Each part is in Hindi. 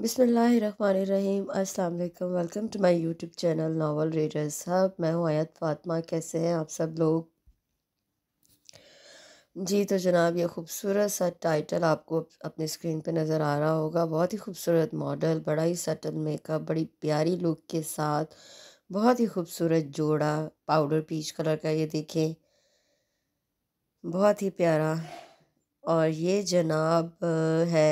बिसमीम अस्सलाम वालेकुम welcome to my YouTube channel novel readers hub मैं हूँ आयत फातमा कैसे हैं आप सब लोग जी तो जनाब ये खूबसूरत सा टाइटल आपको अपने स्क्रीन पे नज़र आ रहा होगा बहुत ही खूबसूरत मॉडल बड़ा ही सटल मेकअप बड़ी प्यारी लुक के साथ बहुत ही खूबसूरत जोड़ा पाउडर पीच कलर का ये देखें बहुत ही प्यारा और ये जनाब है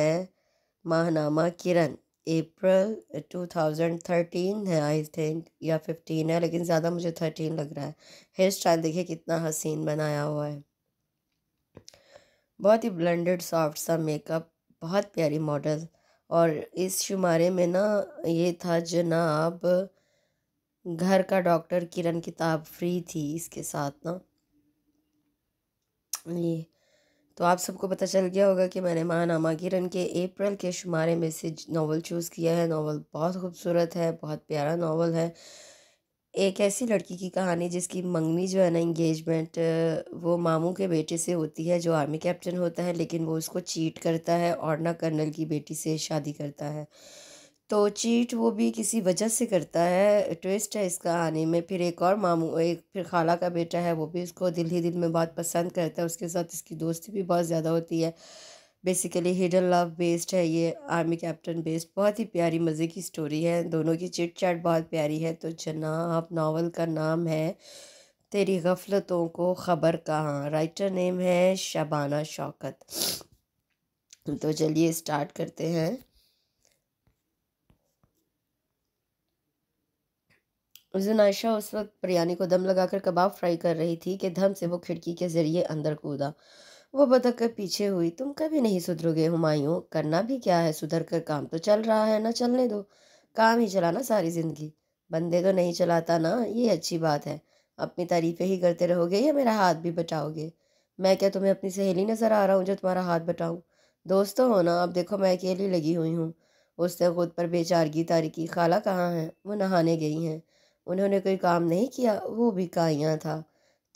माहनामा किरण अप्रैल 2013 है आई थिंक या 15 है लेकिन ज़्यादा मुझे 13 लग रहा है हेयर स्टाइल देखिए कितना हसीन बनाया हुआ है बहुत ही ब्लेंडेड सॉफ्ट सा मेकअप बहुत प्यारी मॉडल और इस शुमारे में ना ये था जनाब घर का डॉक्टर किरण किताब फ्री थी इसके साथ ना ये तो आप सबको पता चल गया होगा कि मैंने महानामा किरण के अप्रैल के शुमारे में से नावल चूज़ किया है नावल बहुत खूबसूरत है बहुत प्यारा नावल है एक ऐसी लड़की की कहानी जिसकी मंगनी जो है ना इंगेजमेंट वो मामू के बेटे से होती है जो आर्मी कैप्टन होता है लेकिन वो उसको चीट करता है और ना कर्नल की बेटी से शादी करता है तो चीट वो भी किसी वजह से करता है ट्विस्ट है इस कहानी में फिर एक और मामू एक फिर खाला का बेटा है वो भी उसको दिल ही दिल में बहुत पसंद करता है उसके साथ इसकी दोस्ती भी बहुत ज़्यादा होती है बेसिकली हिडन लव बेस्ड है ये आर्मी कैप्टन बेस्ड बहुत ही प्यारी मज़े की स्टोरी है दोनों की चिट चैट बहुत प्यारी है तो जनाब नावल का नाम है तेरी गफलतों को ख़बर कहाँ राइटर नेम है शबाना शौकत तो चलिए स्टार्ट करते हैं उस दिन आयशा उस वक्त बिरयानी को दम लगाकर कबाब फ्राई कर रही थी कि धम से वो खिड़की के जरिए अंदर कूदा वो बतख कर पीछे हुई तुम कभी नहीं सुधरोगे हुमायूं करना भी क्या है सुधर कर काम तो चल रहा है ना चलने दो काम ही चलाना सारी ज़िंदगी बंदे तो नहीं चलाता ना ये अच्छी बात है अपनी तारीफें ही करते रहोगे या मेरा हाथ भी बटाओगे मैं क्या तुम्हें अपनी सहेली नज़र आ रहा हूँ जो तुम्हारा हाथ बटाऊँ दोस्तों तो हो ना अब देखो मैं अकेली लगी हुई हूँ उसने खुद पर बेचारगी तारीकी खाला कहाँ हैं वो नहाने गई हैं उन्होंने कोई काम नहीं किया वो भी काहियाँ था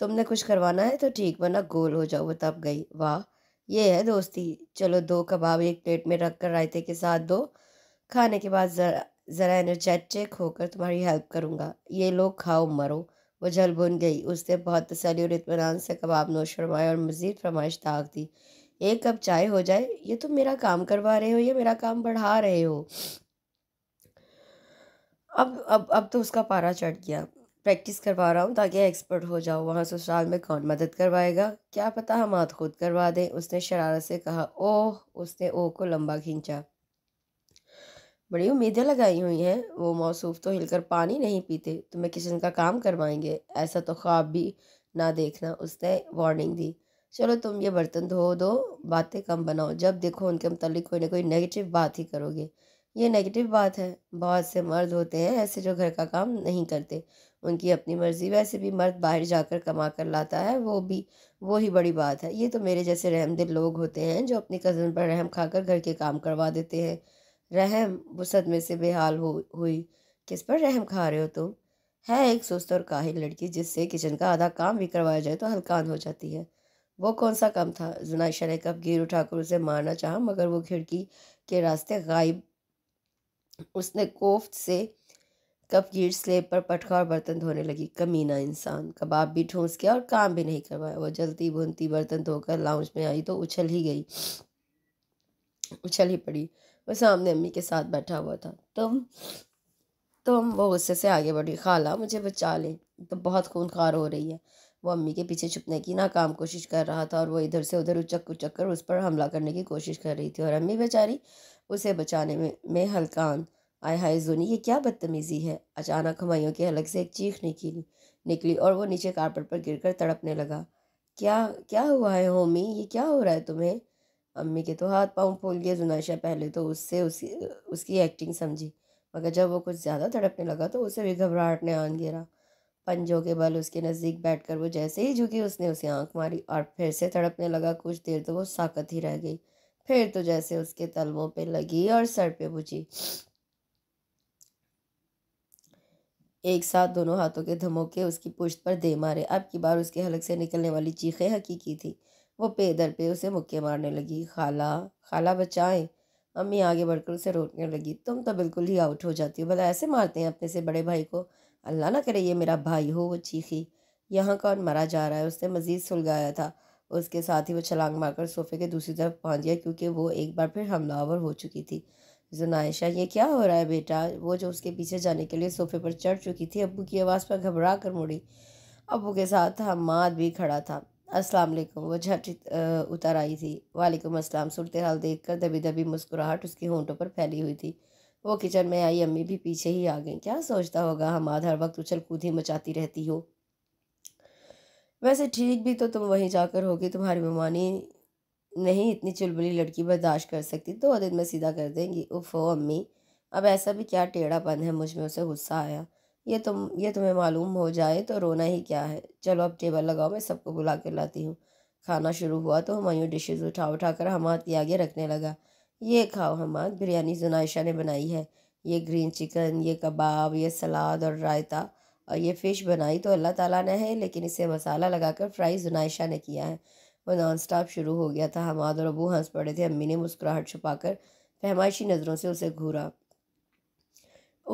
तुमने कुछ करवाना है तो ठीक वरना गोल हो जाओ वो तब गई वाह ये है दोस्ती चलो दो कबाब एक प्लेट में रख कर रायते के साथ दो खाने के बाद ज़रा ज़रा एनर्जेटिक होकर तुम्हारी हेल्प करूँगा ये लोग खाओ मरो वो जल बुन गई उसने बहुत तसली और इतमान से कबाब नोश फरमाए और मज़ीद फरमाइश ताक दी एक कप चाय हो जाए ये तुम मेरा काम करवा रहे हो या मेरा काम बढ़ा रहे हो अब अब अब तो उसका पारा चढ़ गया प्रैक्टिस करवा रहा हूँ ताकि एक्सपर्ट हो जाओ वहाँ ससुराल में कौन मदद करवाएगा क्या पता हम हाथ खुद करवा दें उसने शरारत से कहा ओह उसने ओह को लंबा खींचा बड़ी उम्मीदें लगाई हुई हैं वो मौसूफ तो हिलकर पानी नहीं पीते तुम्हें किचन का काम करवाएंगे ऐसा तो ख्वाब भी ना देखना उसने वार्निंग दी चलो तुम ये बर्तन धो दो बातें कम बनाओ जब देखो उनके मतलब कोई ना कोई नेगेटिव बात ही करोगे ये नेगेटिव बात है बहुत से मर्द होते हैं ऐसे जो घर का काम नहीं करते उनकी अपनी मर्ज़ी वैसे भी मर्द बाहर जाकर कमा कर लाता है वो भी वो ही बड़ी बात है ये तो मेरे जैसे रहमदिल लोग होते हैं जो अपनी कज़न पर रहम खाकर घर के काम करवा देते हैं रहम वो सदमे से बेहाल हो हुई किस पर रहम खा रहे हो तुम तो? है एक सुस्त और काहिल लड़की जिससे किचन का आधा काम भी करवाया जाए तो हल्कान हो जाती है वो कौन सा काम था जुनाइशा ने कब गिर उठाकर उसे मारना चाहा मगर वो खिड़की के रास्ते गायब उसने कोफ्त से कप गिर स्लेब पर पटका और बर्तन धोने लगी कमीना इंसान कबाब भी ठोंस किया और काम भी नहीं करवाया वो जलती बुनती बर्तन धोकर लाउंज में आई तो उछल ही गई उछल ही पड़ी वो सामने अम्मी के साथ बैठा हुआ था तुम तुम वो गुस्से से आगे बढ़ी खाला मुझे बचा ले तो बहुत खून ख़ार हो रही है वो अम्मी के पीछे छुपने की नाकाम कोशिश कर रहा था और वो इधर से उधर उचक उचक कर उस पर हमला करने की कोशिश कर रही थी और अम्मी बेचारी उसे बचाने में मैं हल्कान आय हाय जोनी ये क्या बदतमीज़ी है अचानक हमायों के हलक से एक चीख निकली निकली और वो नीचे कारपेट पर गिरकर तड़पने लगा क्या क्या हुआ है होमी ये क्या हो रहा है तुम्हें अम्मी के तो हाथ पाँव फूल गए जुनाशा पहले तो उससे उसकी उसकी एक्टिंग समझी मगर जब वो कुछ ज़्यादा तड़पने लगा तो उसे भी घबराहट ने आन गिरा पंजों के बल उसके नज़दीक बैठकर वो जैसे ही झुकी उसने उसे आंख मारी और फिर से तड़पने लगा कुछ देर तो वो साकत ही रह गई फिर तो जैसे उसके तलवों पे लगी और सर पे बुझी एक साथ दोनों हाथों के धमोके उसकी पुश्त पर दे मारे अब की बार उसके हलक से निकलने वाली चीखें हकीकी थी वो पे दर पे उसे मुक्के मारने लगी खाला खाला बचाएं अम्मी आगे बढ़कर उसे रोकने लगी तुम तो बिल्कुल ही आउट हो जाती हो भला ऐसे मारते हैं अपने से बड़े भाई को अल्लाह ना करे ये मेरा भाई हो वो चीखी यहाँ कौन मरा जा रहा है उसने मज़ीद सुलगाया था उसके साथ ही वो छलांग मारकर सोफे के दूसरी तरफ पहुंच गया क्योंकि वो एक बार फिर हमलावर हो चुकी थी जुनायशा ये क्या हो रहा है बेटा वो जो उसके पीछे जाने के लिए सोफे पर चढ़ चुकी थी अबू की आवाज़ पर घबरा कर मुड़ी अबू के साथ हमाद भी खड़ा था अस्सलाम वालेकुम वो झट उतर आई थी वालेकुम अस्सलाम सूरत हाल देख कर दबी दबी मुस्कुराहट उसके होंठों पर फैली हुई थी वो किचन में आई अम्मी भी पीछे ही आ गई क्या सोचता होगा हमाद हर वक्त उछल कूद ही मचाती रहती हो वैसे ठीक भी तो तुम वहीं जाकर होगी तुम्हारी मेहमानी नहीं इतनी चुलबुली लड़की बर्दाश्त कर सकती दो दिन में सीधा कर देंगी उफो अम्मी अब ऐसा भी क्या टेढ़ापन है मुझ में उसे गुस्सा आया ये तुम ये तुम्हें मालूम हो जाए तो रोना ही क्या है चलो अब टेबल लगाओ मैं सबको बुला कर लाती हूँ खाना शुरू हुआ तो हमायूँ डिशेज़ उठा उठा कर हमाद के आगे रखने लगा ये खाओ हमाद बिरयानी जुनाइशा ने बनाई है ये ग्रीन चिकन ये कबाब ये सलाद और रायता और ये फ़िश बनाई तो अल्लाह ताला ने है लेकिन इसे मसाला लगाकर फ्राई जुनाइशा ने किया है वो नॉन स्टॉप शुरू हो गया था हमाद और अबू हंस पड़े थे अम्मी ने मुस्कुराहट छुपाकर फहमाइशी नज़रों से उसे घूरा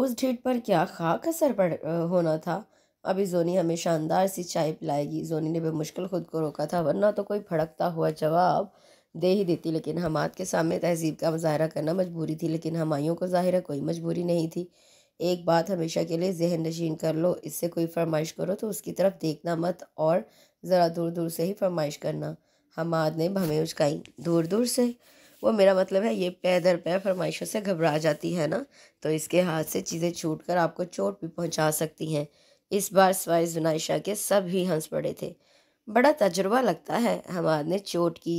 उस ढीठ पर क्या खाक असर पड़ होना था अभी जोनी हमें शानदार सी चाय पिलाएगी जोनी ने बेमुश्किल खुद को रोका था वरना तो कोई फड़कता हुआ जवाब दे ही देती लेकिन हमाद के सामने तहजीब का मुजाहरा करना मजबूरी थी लेकिन हमायों को ज़ाहिर कोई मजबूरी नहीं थी एक बात हमेशा के लिए जहन नशीन कर लो इससे कोई फरमाइश करो तो उसकी तरफ देखना मत और ज़रा दूर दूर से ही फरमाइश करना हमाद ने भमें उचकाई दूर दूर से वो मेरा मतलब है ये पैदर पैर पै फरमाइशों से घबरा जाती है ना तो इसके हाथ से चीज़ें छूट कर आपको चोट भी पहुंचा सकती हैं इस बार सवाए जुनाइशा के सब ही हंस पड़े थे बड़ा तजुर्बा लगता है हमाद ने चोट की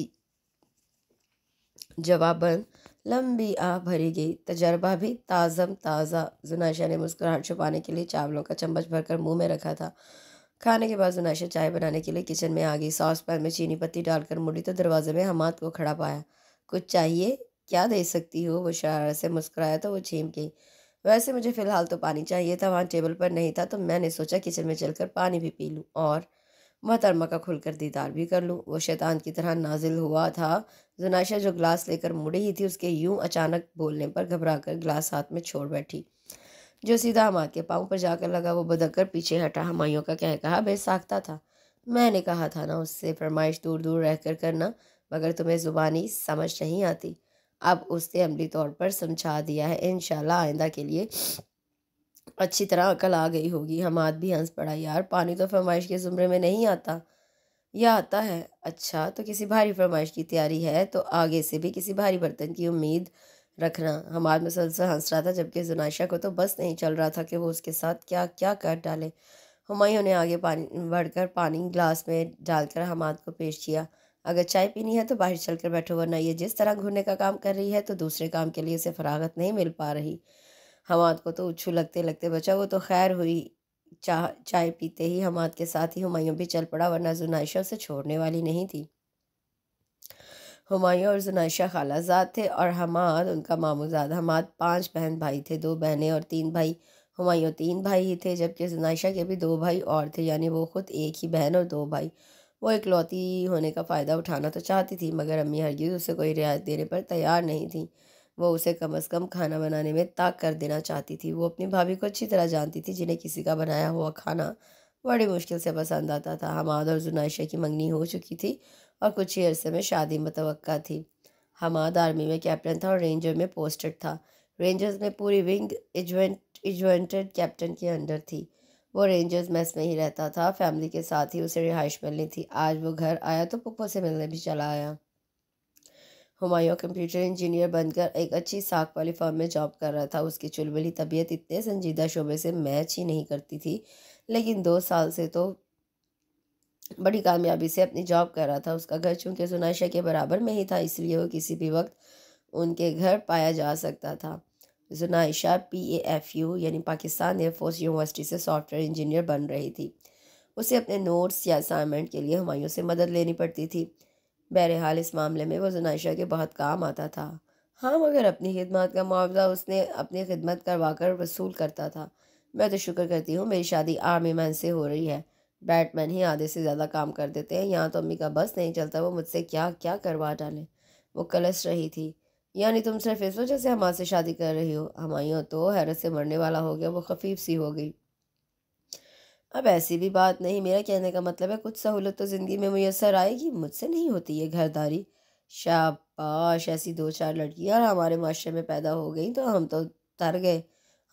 जवाबन लंबी आह भरी गई तजर्बा भी ताज़म ताज़ा जुनाशा ने मुस्कुराहट छुपाने के लिए चावलों का चम्मच भरकर मुंह में रखा था खाने के बाद जुनाशा चाय बनाने के लिए किचन में आ गई सॉस पैन में चीनी पत्ती डालकर मुड़ी तो दरवाजे में हमाद को खड़ा पाया कुछ चाहिए क्या दे सकती हो वो शरारत से मुस्कुराया तो वो छीम गई वैसे मुझे फ़िलहाल तो पानी चाहिए था वहाँ टेबल पर नहीं था तो मैंने सोचा किचन में चलकर पानी भी पी लूँ और मोहतरमा का खुलकर दीदार भी कर लूँ वो शैतान की तरह नाजिल हुआ था जुनाशा जो ग्लास लेकर मुड़ी ही थी उसके यूं अचानक बोलने पर घबरा कर ग्लास हाथ में छोड़ बैठी जो सीधा हमाद के पाँव पर जाकर लगा वो बदककर पीछे हटा हमायों का कह कहा बेसाखता था मैंने कहा था ना उससे फरमाइश दूर दूर रह कर करना मगर तुम्हें ज़ुबानी समझ नहीं आती अब उसने अमली तौर पर समझा दिया है इन आइंदा के लिए अच्छी तरह अकल आ गई होगी हम आद भी हंस पड़ा यार पानी तो फरमाइश के ज़ुमरे में नहीं आता या आता है अच्छा तो किसी भारी फरमाइश की तैयारी है तो आगे से भी किसी भारी बर्तन की उम्मीद रखना हम हमाद मुसलसल हंस रहा था जबकि जुनाइशा को तो बस नहीं चल रहा था कि वो उसके साथ क्या क्या कर डाले हुमायूं ने आगे पानी बढ़कर पानी ग्लास में डालकर हमाद को पेश किया अगर चाय पीनी है तो बाहर चल कर बैठो वरना ये जिस तरह घूरने का काम कर रही है तो दूसरे काम के लिए उसे फरागत नहीं मिल पा रही हमाद को तो उछू लगते लगते बचा वो तो खैर हुई चाह चाय पीते ही हमाद के साथ ही हमायूँ भी चल पड़ा वरना जुनाइशा उसे छोड़ने वाली नहीं थी हमायूँ और जुनाइशा खालाजाद थे और हमाद उनका मामूजाद हमाद पांच बहन भाई थे दो बहनें और तीन भाई हमायूँ तीन भाई ही थे जबकि जुनाइशा के भी दो भाई और थे यानी वो ख़ुद एक ही बहन और दो भाई वो इकलौती होने का फ़ायदा उठाना तो चाहती थी मगर अम्मी हरगिज़ उसे कोई रियायत देने पर तैयार नहीं थी वो उसे कम अज़ कम खाना बनाने में ताक कर देना चाहती थी वो अपनी भाभी को अच्छी तरह जानती थी जिन्हें किसी का बनाया हुआ खाना बड़ी मुश्किल से पसंद आता था हमाद और जुनाइशा की मंगनी हो चुकी थी और कुछ ही अरसे में शादी मुतव थी हमाद आर्मी में कैप्टन था और रेंजर में पोस्टेड था रेंजर्स में पूरी विंग एजेंट एजेंटेड कैप्टन के अंडर थी वो रेंजर्स मेस में ही रहता था फैमिली के साथ ही उसे रिहाइश मिलनी थी आज वो घर आया तो पुप्पो से मिलने भी चला आया हुमायूं कंप्यूटर इंजीनियर बनकर एक अच्छी साख वाली फर्म में जॉब कर रहा था उसकी चुलबुली तबीयत इतने संजीदा शोबे से मैच ही नहीं करती थी लेकिन दो साल से तो बड़ी कामयाबी से अपनी जॉब कर रहा था उसका घर चूंकि सुनाइशा के बराबर में ही था इसलिए वो किसी भी वक्त उनके घर पाया जा सकता था Junaisha P A F U यानी पाकिस्तान एयरफोर्स यूनिवर्सिटी से सॉफ्टवेयर इंजीनियर बन रही थी उसे अपने नोट्स या असाइनमेंट के लिए हमायों से मदद लेनी पड़ती थी बहरहाल इस मामले में वो जुनाइशा के बहुत काम आता था हाँ मगर अपनी खिदमत का मुआवजा उसने अपनी खिदमत करवा कर वसूल करता था मैं तो शुक्र करती हूँ मेरी शादी आर्मी मैन से हो रही है बैटमैन ही आधे से ज़्यादा काम कर देते हैं यहाँ तो अम्मी का बस नहीं चलता वो मुझसे क्या क्या करवा डालें वो कलश रही थी यानी तुम सिर्फ इस वजह से हमारे से शादी कर रही हो हमायों तो हैरत से मरने वाला हो गया वो खफीफ सी हो गई अब ऐसी भी बात नहीं मेरा कहने का मतलब है कुछ सहूलत तो ज़िंदगी में मैसर आएगी मुझसे नहीं होती ये घरदारी शाबाश ऐसी दो चार लड़कियाँ हमारे माशरे में पैदा हो गई तो हम तो तर गए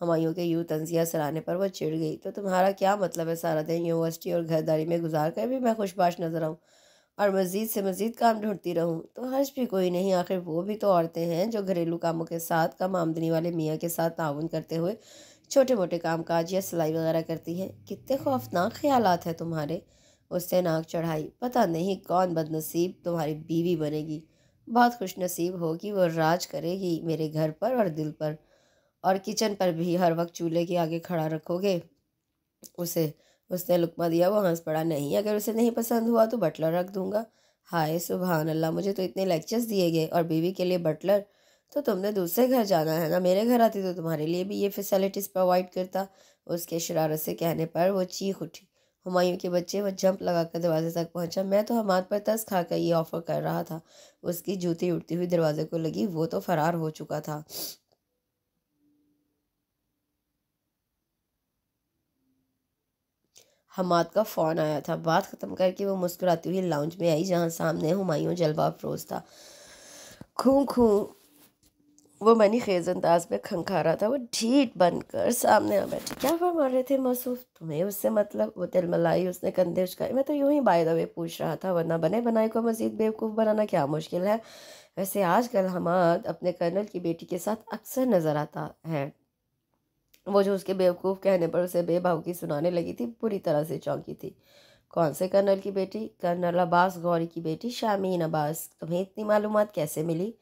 हमारियों के यूँ तंजिया सराने पर वो चिढ़ गई तो तुम्हारा क्या मतलब है सारा दिन यूनिवर्सिटी और घरदारी में गुजार कर भी मैं खुशबाश नज़र आऊँ और मज़ीद से मज़ीद काम ढूंढती रहूँ तो हर्ष भी कोई नहीं आखिर वो भी तो औरतें हैं जो घरेलू कामों के साथ कम आमदनी वाले मियाँ के साथ ताउन करते हुए छोटे मोटे काम काज या सिलाई वगैरह करती है कितने खौफनाक ख्याल हैं तुम्हारे उससे नाक चढ़ाई पता नहीं कौन बदनसीब तुम्हारी बीवी बनेगी बहुत खुश नसीब होगी वो राज करेगी मेरे घर पर और दिल पर और किचन पर भी हर वक्त चूल्हे के आगे खड़ा रखोगे उसे उसने लुकमा दिया वो हंस पड़ा नहीं अगर उसे नहीं पसंद हुआ तो बटलर रख दूंगा हाय सुबह अल्लाह मुझे तो इतने लेक्चर्स दिए गए और बीवी के लिए बटलर तो तुमने दूसरे घर जाना है ना मेरे घर आती तो तुम्हारे लिए भी ये फैसिलिटीज़ प्रोवाइड करता उसके शरारत से कहने पर वो चीख उठी हमायूँ के बच्चे वह जंप लगाकर दरवाजे तक पहुंचा मैं तो हमाद पर तस खाकर ये ऑफ़र कर रहा था उसकी जूती उड़ती हुई दरवाजे को लगी वो तो फरार हो चुका था हमाद का फ़ोन आया था बात ख़त्म करके वो मुस्कुराती हुई लाउंज में आई जहाँ सामने हमायूँ जलवा अफरोज था खूं खूं वो मैंने खेज अंदाज में खंखा रहा था वो ढीठ बनकर सामने आ बैठी क्या फरमा रहे थे मसूफ तुम्हें उससे मतलब वो तिल मलाई उसने कंधे उछकाए मैं तो यूं ही बाय द वे पूछ रहा था वरना बने बनाए को मजीद बेवकूफ़ बनाना क्या मुश्किल है वैसे आजकल हमाद अपने कर्नल की बेटी के साथ अक्सर नज़र आता है वो जो उसके बेवकूफ़ कहने पर उसे बेभावकी सुनाने लगी थी बुरी तरह से चौंकी थी कौन से कर्नल की बेटी कर्नल अब्बास गौरी की बेटी शामीन अब्बास तुम्हें इतनी मालूम कैसे मिली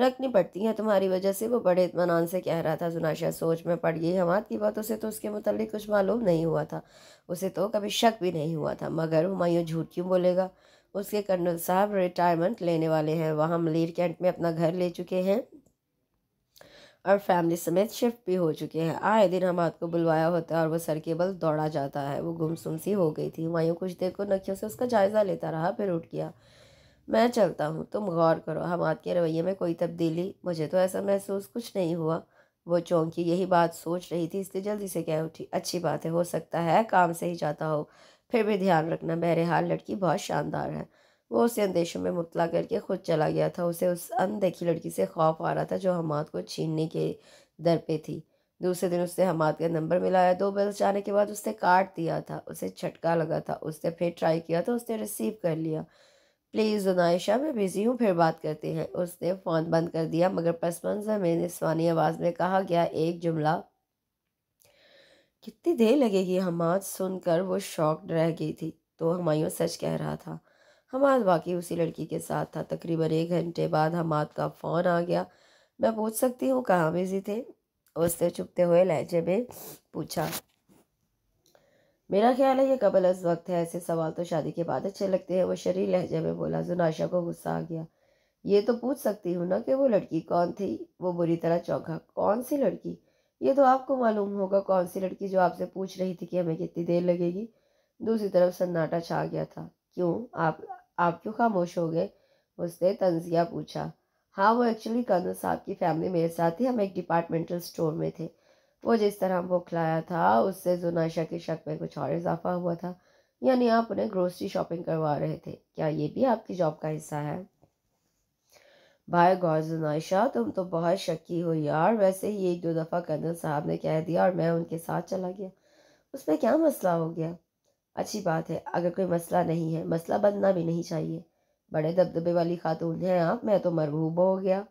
रखनी पड़ती हैं तुम्हारी वजह से वो बड़े इतमान से कह रहा था जुनाशा सोच में पड़ गई हमाद की बात उसे तो उसके मतलब कुछ मालूम नहीं हुआ था उसे तो कभी शक भी नहीं हुआ था मगर हमायूँ झूठ क्यों बोलेगा उसके कर्नल साहब रिटायरमेंट लेने वाले हैं वहाँ मलिर कैंट में अपना घर ले चुके हैं और फैमिली समेत शिफ्ट भी हो चुके हैं आए दिन हमाद को बुलवाया होता है और वो सर के बल दौड़ा जाता है वो गुमसुम सी हो गई थी हमायूँ कुछ देर को नखियों से उसका जायज़ा लेता रहा फिर उठ गया मैं चलता हूँ तुम गौर करो हमाद के रवैये में कोई तब्दीली मुझे तो ऐसा महसूस कुछ नहीं हुआ वो चौंकी यही बात सोच रही थी इसलिए जल्दी से कह उठी अच्छी बात है हो सकता है काम से ही जाता हो फिर भी ध्यान रखना बहरहाल लड़की बहुत शानदार है वो उसे अंदेशों में मुबला करके खुद चला गया था उसे उस अनदेखी लड़की से खौफ आ रहा था जो हमाद को छीनने के दर पे थी दूसरे दिन उससे हमाद का नंबर मिलाया दो बेल जाने के बाद उसने काट दिया था उसे झटका लगा था उसने फिर ट्राई किया तो उसने रिसीव कर लिया प्लीज़ जुनाइशा मैं बिज़ी हूँ फिर बात करते हैं उसने फ़ोन बंद कर दिया मगर पस मंज़र में निस्वानी आवाज़ में कहा गया एक जुमला कितनी देर लगेगी हमाद सुनकर वो शॉक्ड रह गई थी तो हमायूं सच कह रहा था हमाद वाकई उसी लड़की के साथ था तकरीबन एक घंटे बाद हमाद का फ़ोन आ गया मैं पूछ सकती हूँ कहाँ बिज़ी थे उसने चुपते हुए लहजे में पूछा मेरा ख्याल है ये कबल अज वक्त है ऐसे सवाल तो शादी के बाद अच्छे लगते हैं वो शरीर लहजे में बोला जुनाशा को गुस्सा आ गया ये तो पूछ सकती हूँ ना कि वो लड़की कौन थी वो बुरी तरह चौंका कौन सी लड़की ये तो आपको मालूम होगा कौन सी लड़की जो आपसे पूछ रही थी कि हमें कितनी देर लगेगी दूसरी तरफ सन्नाटा छा गया था क्यों आप आप क्यों खामोश हो गए उसने तंजिया पूछा हाँ वो एक्चुअली कर्नल साहब की फैमिली मेरे साथ थी हम एक डिपार्टमेंटल स्टोर में थे वो जिस तरह बौखलाया था उससे जुनाशा की शक में कुछ और इजाफा हुआ था यानी आप उन्हें ग्रोसरी शॉपिंग करवा रहे थे क्या ये भी आपकी जॉब का हिस्सा है भाई गौर जुनाइशा तुम तो बहुत शक्की हो यार वैसे ही एक दो दफ़ा कर्नल साहब ने कह दिया और मैं उनके साथ चला गया उसमें क्या मसला हो गया अच्छी बात है अगर कोई मसला नहीं है मसला बनना भी नहीं चाहिए बड़े दबदबे वाली खातून हैं आप मैं तो मरबूब हो गया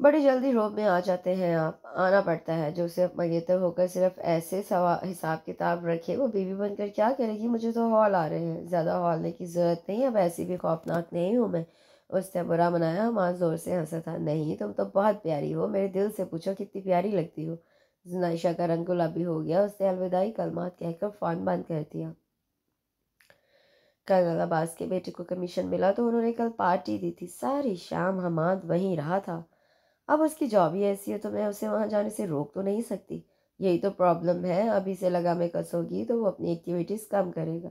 बड़ी जल्दी रोब में आ जाते हैं आप आना पड़ता है जो सिर्फ मगेतर होकर सिर्फ ऐसे हिसाब किताब रखे वो बीवी बनकर क्या करेगी मुझे तो हॉल आ रहे हैं ज़्यादा हॉलने की ज़रूरत नहीं अब ऐसी भी खौफनाक नहीं हूँ मैं उसने बुरा मनाया माँ ज़ोर से हंसा था नहीं तुम तो बहुत प्यारी हो मेरे दिल से पूछो कितनी प्यारी लगती हो जुनाइशा का रंग गुलाबी हो गया उसने अलविदाई कलमात कहकर फ़ोन बंद कर दिया कल अलाबाज के बेटे को कमीशन मिला तो उन्होंने कल पार्टी दी थी सारी शाम हमाद वहीं रहा था अब उसकी जॉब ही ऐसी है तो मैं उसे वहाँ जाने से रोक तो नहीं सकती यही तो प्रॉब्लम है अभी से लगा मैं कसोगी तो वो अपनी एक्टिविटीज़ कम करेगा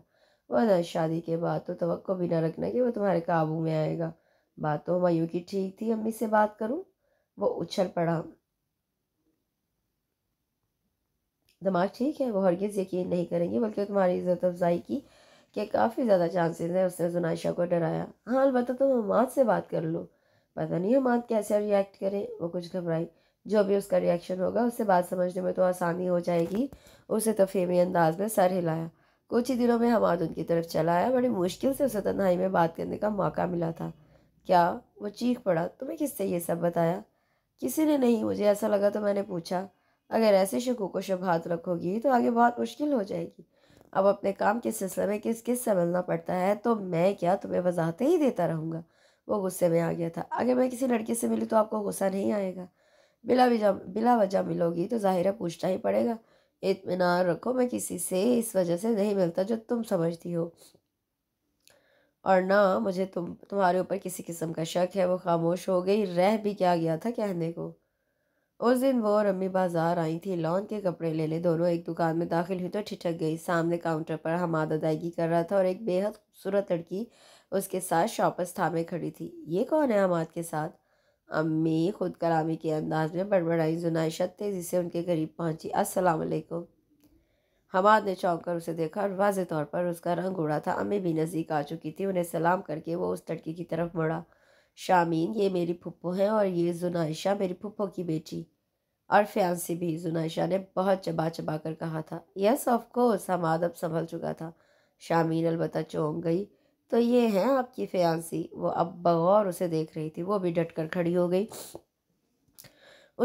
वरना शादी के बाद तो तो भी ना रखना कि वो तुम्हारे काबू में आएगा बात तो मयू की ठीक थी अम्मी से बात करूँ वो उछल पड़ा दिमाग ठीक है वो हरगिज़ यकीन नहीं करेंगी बल्कि तुम्हारी इज़्ज़त अफजाई की कि काफ़ी ज़्यादा चांसेस हैं उसने जुनाइशा को डराया हाँ अलबत्त तुम तो अम्माद से बात कर लो पता नहीं हम कैसे रिएक्ट करें वो कुछ घबराई जो भी उसका रिएक्शन होगा उससे बात समझने में तो आसानी हो जाएगी उसे तो फेमी अंदाज में सर हिलाया कुछ ही दिनों में हमाद उनकी तरफ चला आया बड़ी मुश्किल से उसे तनहाई में बात करने का मौका मिला था क्या वो चीख पड़ा तुम्हें किससे ये सब बताया किसी ने नहीं मुझे ऐसा लगा तो मैंने पूछा अगर ऐसे शकू को शबहात रखोगी तो आगे बहुत मुश्किल हो जाएगी अब अपने काम के सिलसिले में किस किस से मिलना पड़ता है तो मैं क्या तुम्हें वजाहते ही देता रहूँगा वो गुस्से में आ गया था अगर मैं किसी लड़के से मिली तो आपको गुस्सा नहीं आएगा बिला वजह बिला वजह मिलोगी तो ज़ाहिर है पूछना ही पड़ेगा इतमान रखो मैं किसी से इस वजह से नहीं मिलता जो तुम समझती हो और ना मुझे तुम तुम्हारे ऊपर किसी किस्म का शक है वो खामोश हो गई रह भी क्या गया था कहने को उस दिन वो और अम्मी बाज़ार आई थी लॉन के कपड़े ले ले दोनों एक दुकान में दाखिल हुई तो ठिठक गई सामने काउंटर पर हमाद अदायगी कर रहा था और एक बेहद खूबसूरत लड़की उसके साथ शॉपर्स थामे खड़ी थी ये कौन है हमाद के साथ अम्मी खुद कलामी के अंदाज में बड़बड़ाई जुनाइशा तेज़ी से उनके करीब पहुंची अस्सलाम वालेकुम हमाद ने चौंक कर उसे देखा और वाज तौर पर उसका रंग उड़ा था अम्मी भी नज़दीक आ चुकी थी उन्हें सलाम करके वो उस लड़की की तरफ मुड़ा शामीन ये मेरी पुप्पो हैं और ये जुनाइशा मेरी पुप्पो की बेटी और फ्यांसी भी जुनाइशा ने बहुत चबा चबा कर कहा था यस ऑफ कोर्स हमाद अब संभल चुका था शामीन अलबत् चौंक गई तो ये हैं आपकी फयांसी वो अब बगौर उसे देख रही थी वो भी डट कर खड़ी हो गई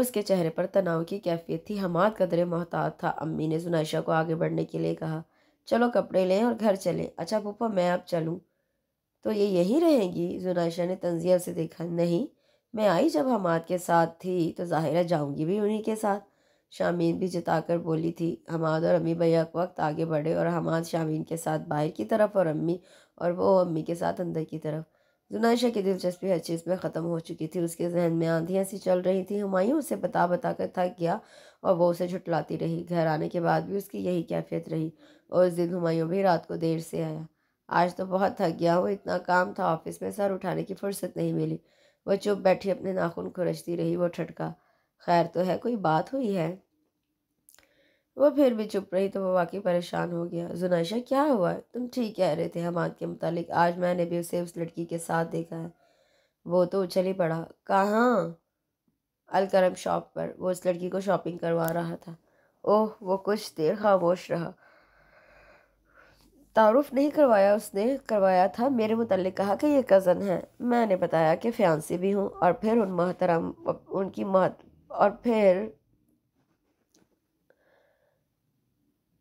उसके चेहरे पर तनाव की कैफियत थी हमाद कदरे मोहतात था अम्मी ने सुनाइशा को आगे बढ़ने के लिए कहा चलो कपड़े लें और घर चलें अच्छा पुप्पा मैं अब चलूँ तो ये यहीं रहेंगी जुनाइशा ने तंजिया से देखा नहीं मैं आई जब हमाद के साथ थी तो ज़ाहिर जाऊँगी भी उन्हीं के साथ शामीन भी कर बोली थी हमाद और अम्मी भैया वक्त आगे बढ़े और हमाद शामीन के साथ बाहर की तरफ और अम्मी और वो अम्मी के साथ अंदर की तरफ जुनाइशा की दिलचस्पी हर चीज़ में ख़त्म हो चुकी थी उसके जहन में आंधियाँ सी चल रही थी हमायूँ उसे बता बता कर थक गया और वो उसे झुटलाती रही घर आने के बाद भी उसकी यही कैफियत रही और उस दिन हमायूँ भी रात को देर से आया आज तो बहुत थक गया वो इतना काम था ऑफिस में सर उठाने की फुर्सत नहीं मिली वह चुप बैठी अपने नाखून खुरचती रही वो ठटका खैर तो है कोई बात हुई है वह फिर भी चुप रही तो वह वाकई परेशान हो गया जुनाइशा क्या हुआ तुम ठीक कह रहे थे हमाद के मुतालिक आज मैंने भी उसे उस लड़की के साथ देखा है वो तो उछल ही पड़ा कहाँ अलकरम शॉप पर वो उस लड़की को शॉपिंग करवा रहा था ओह वो कुछ देर खामोश रहा तारुफ नहीं करवाया उसने करवाया था मेरे मुतल कहा कि ये कज़न है मैंने बताया कि फ्यांसी भी हूँ और फिर उन महतरम उनकी महत और फिर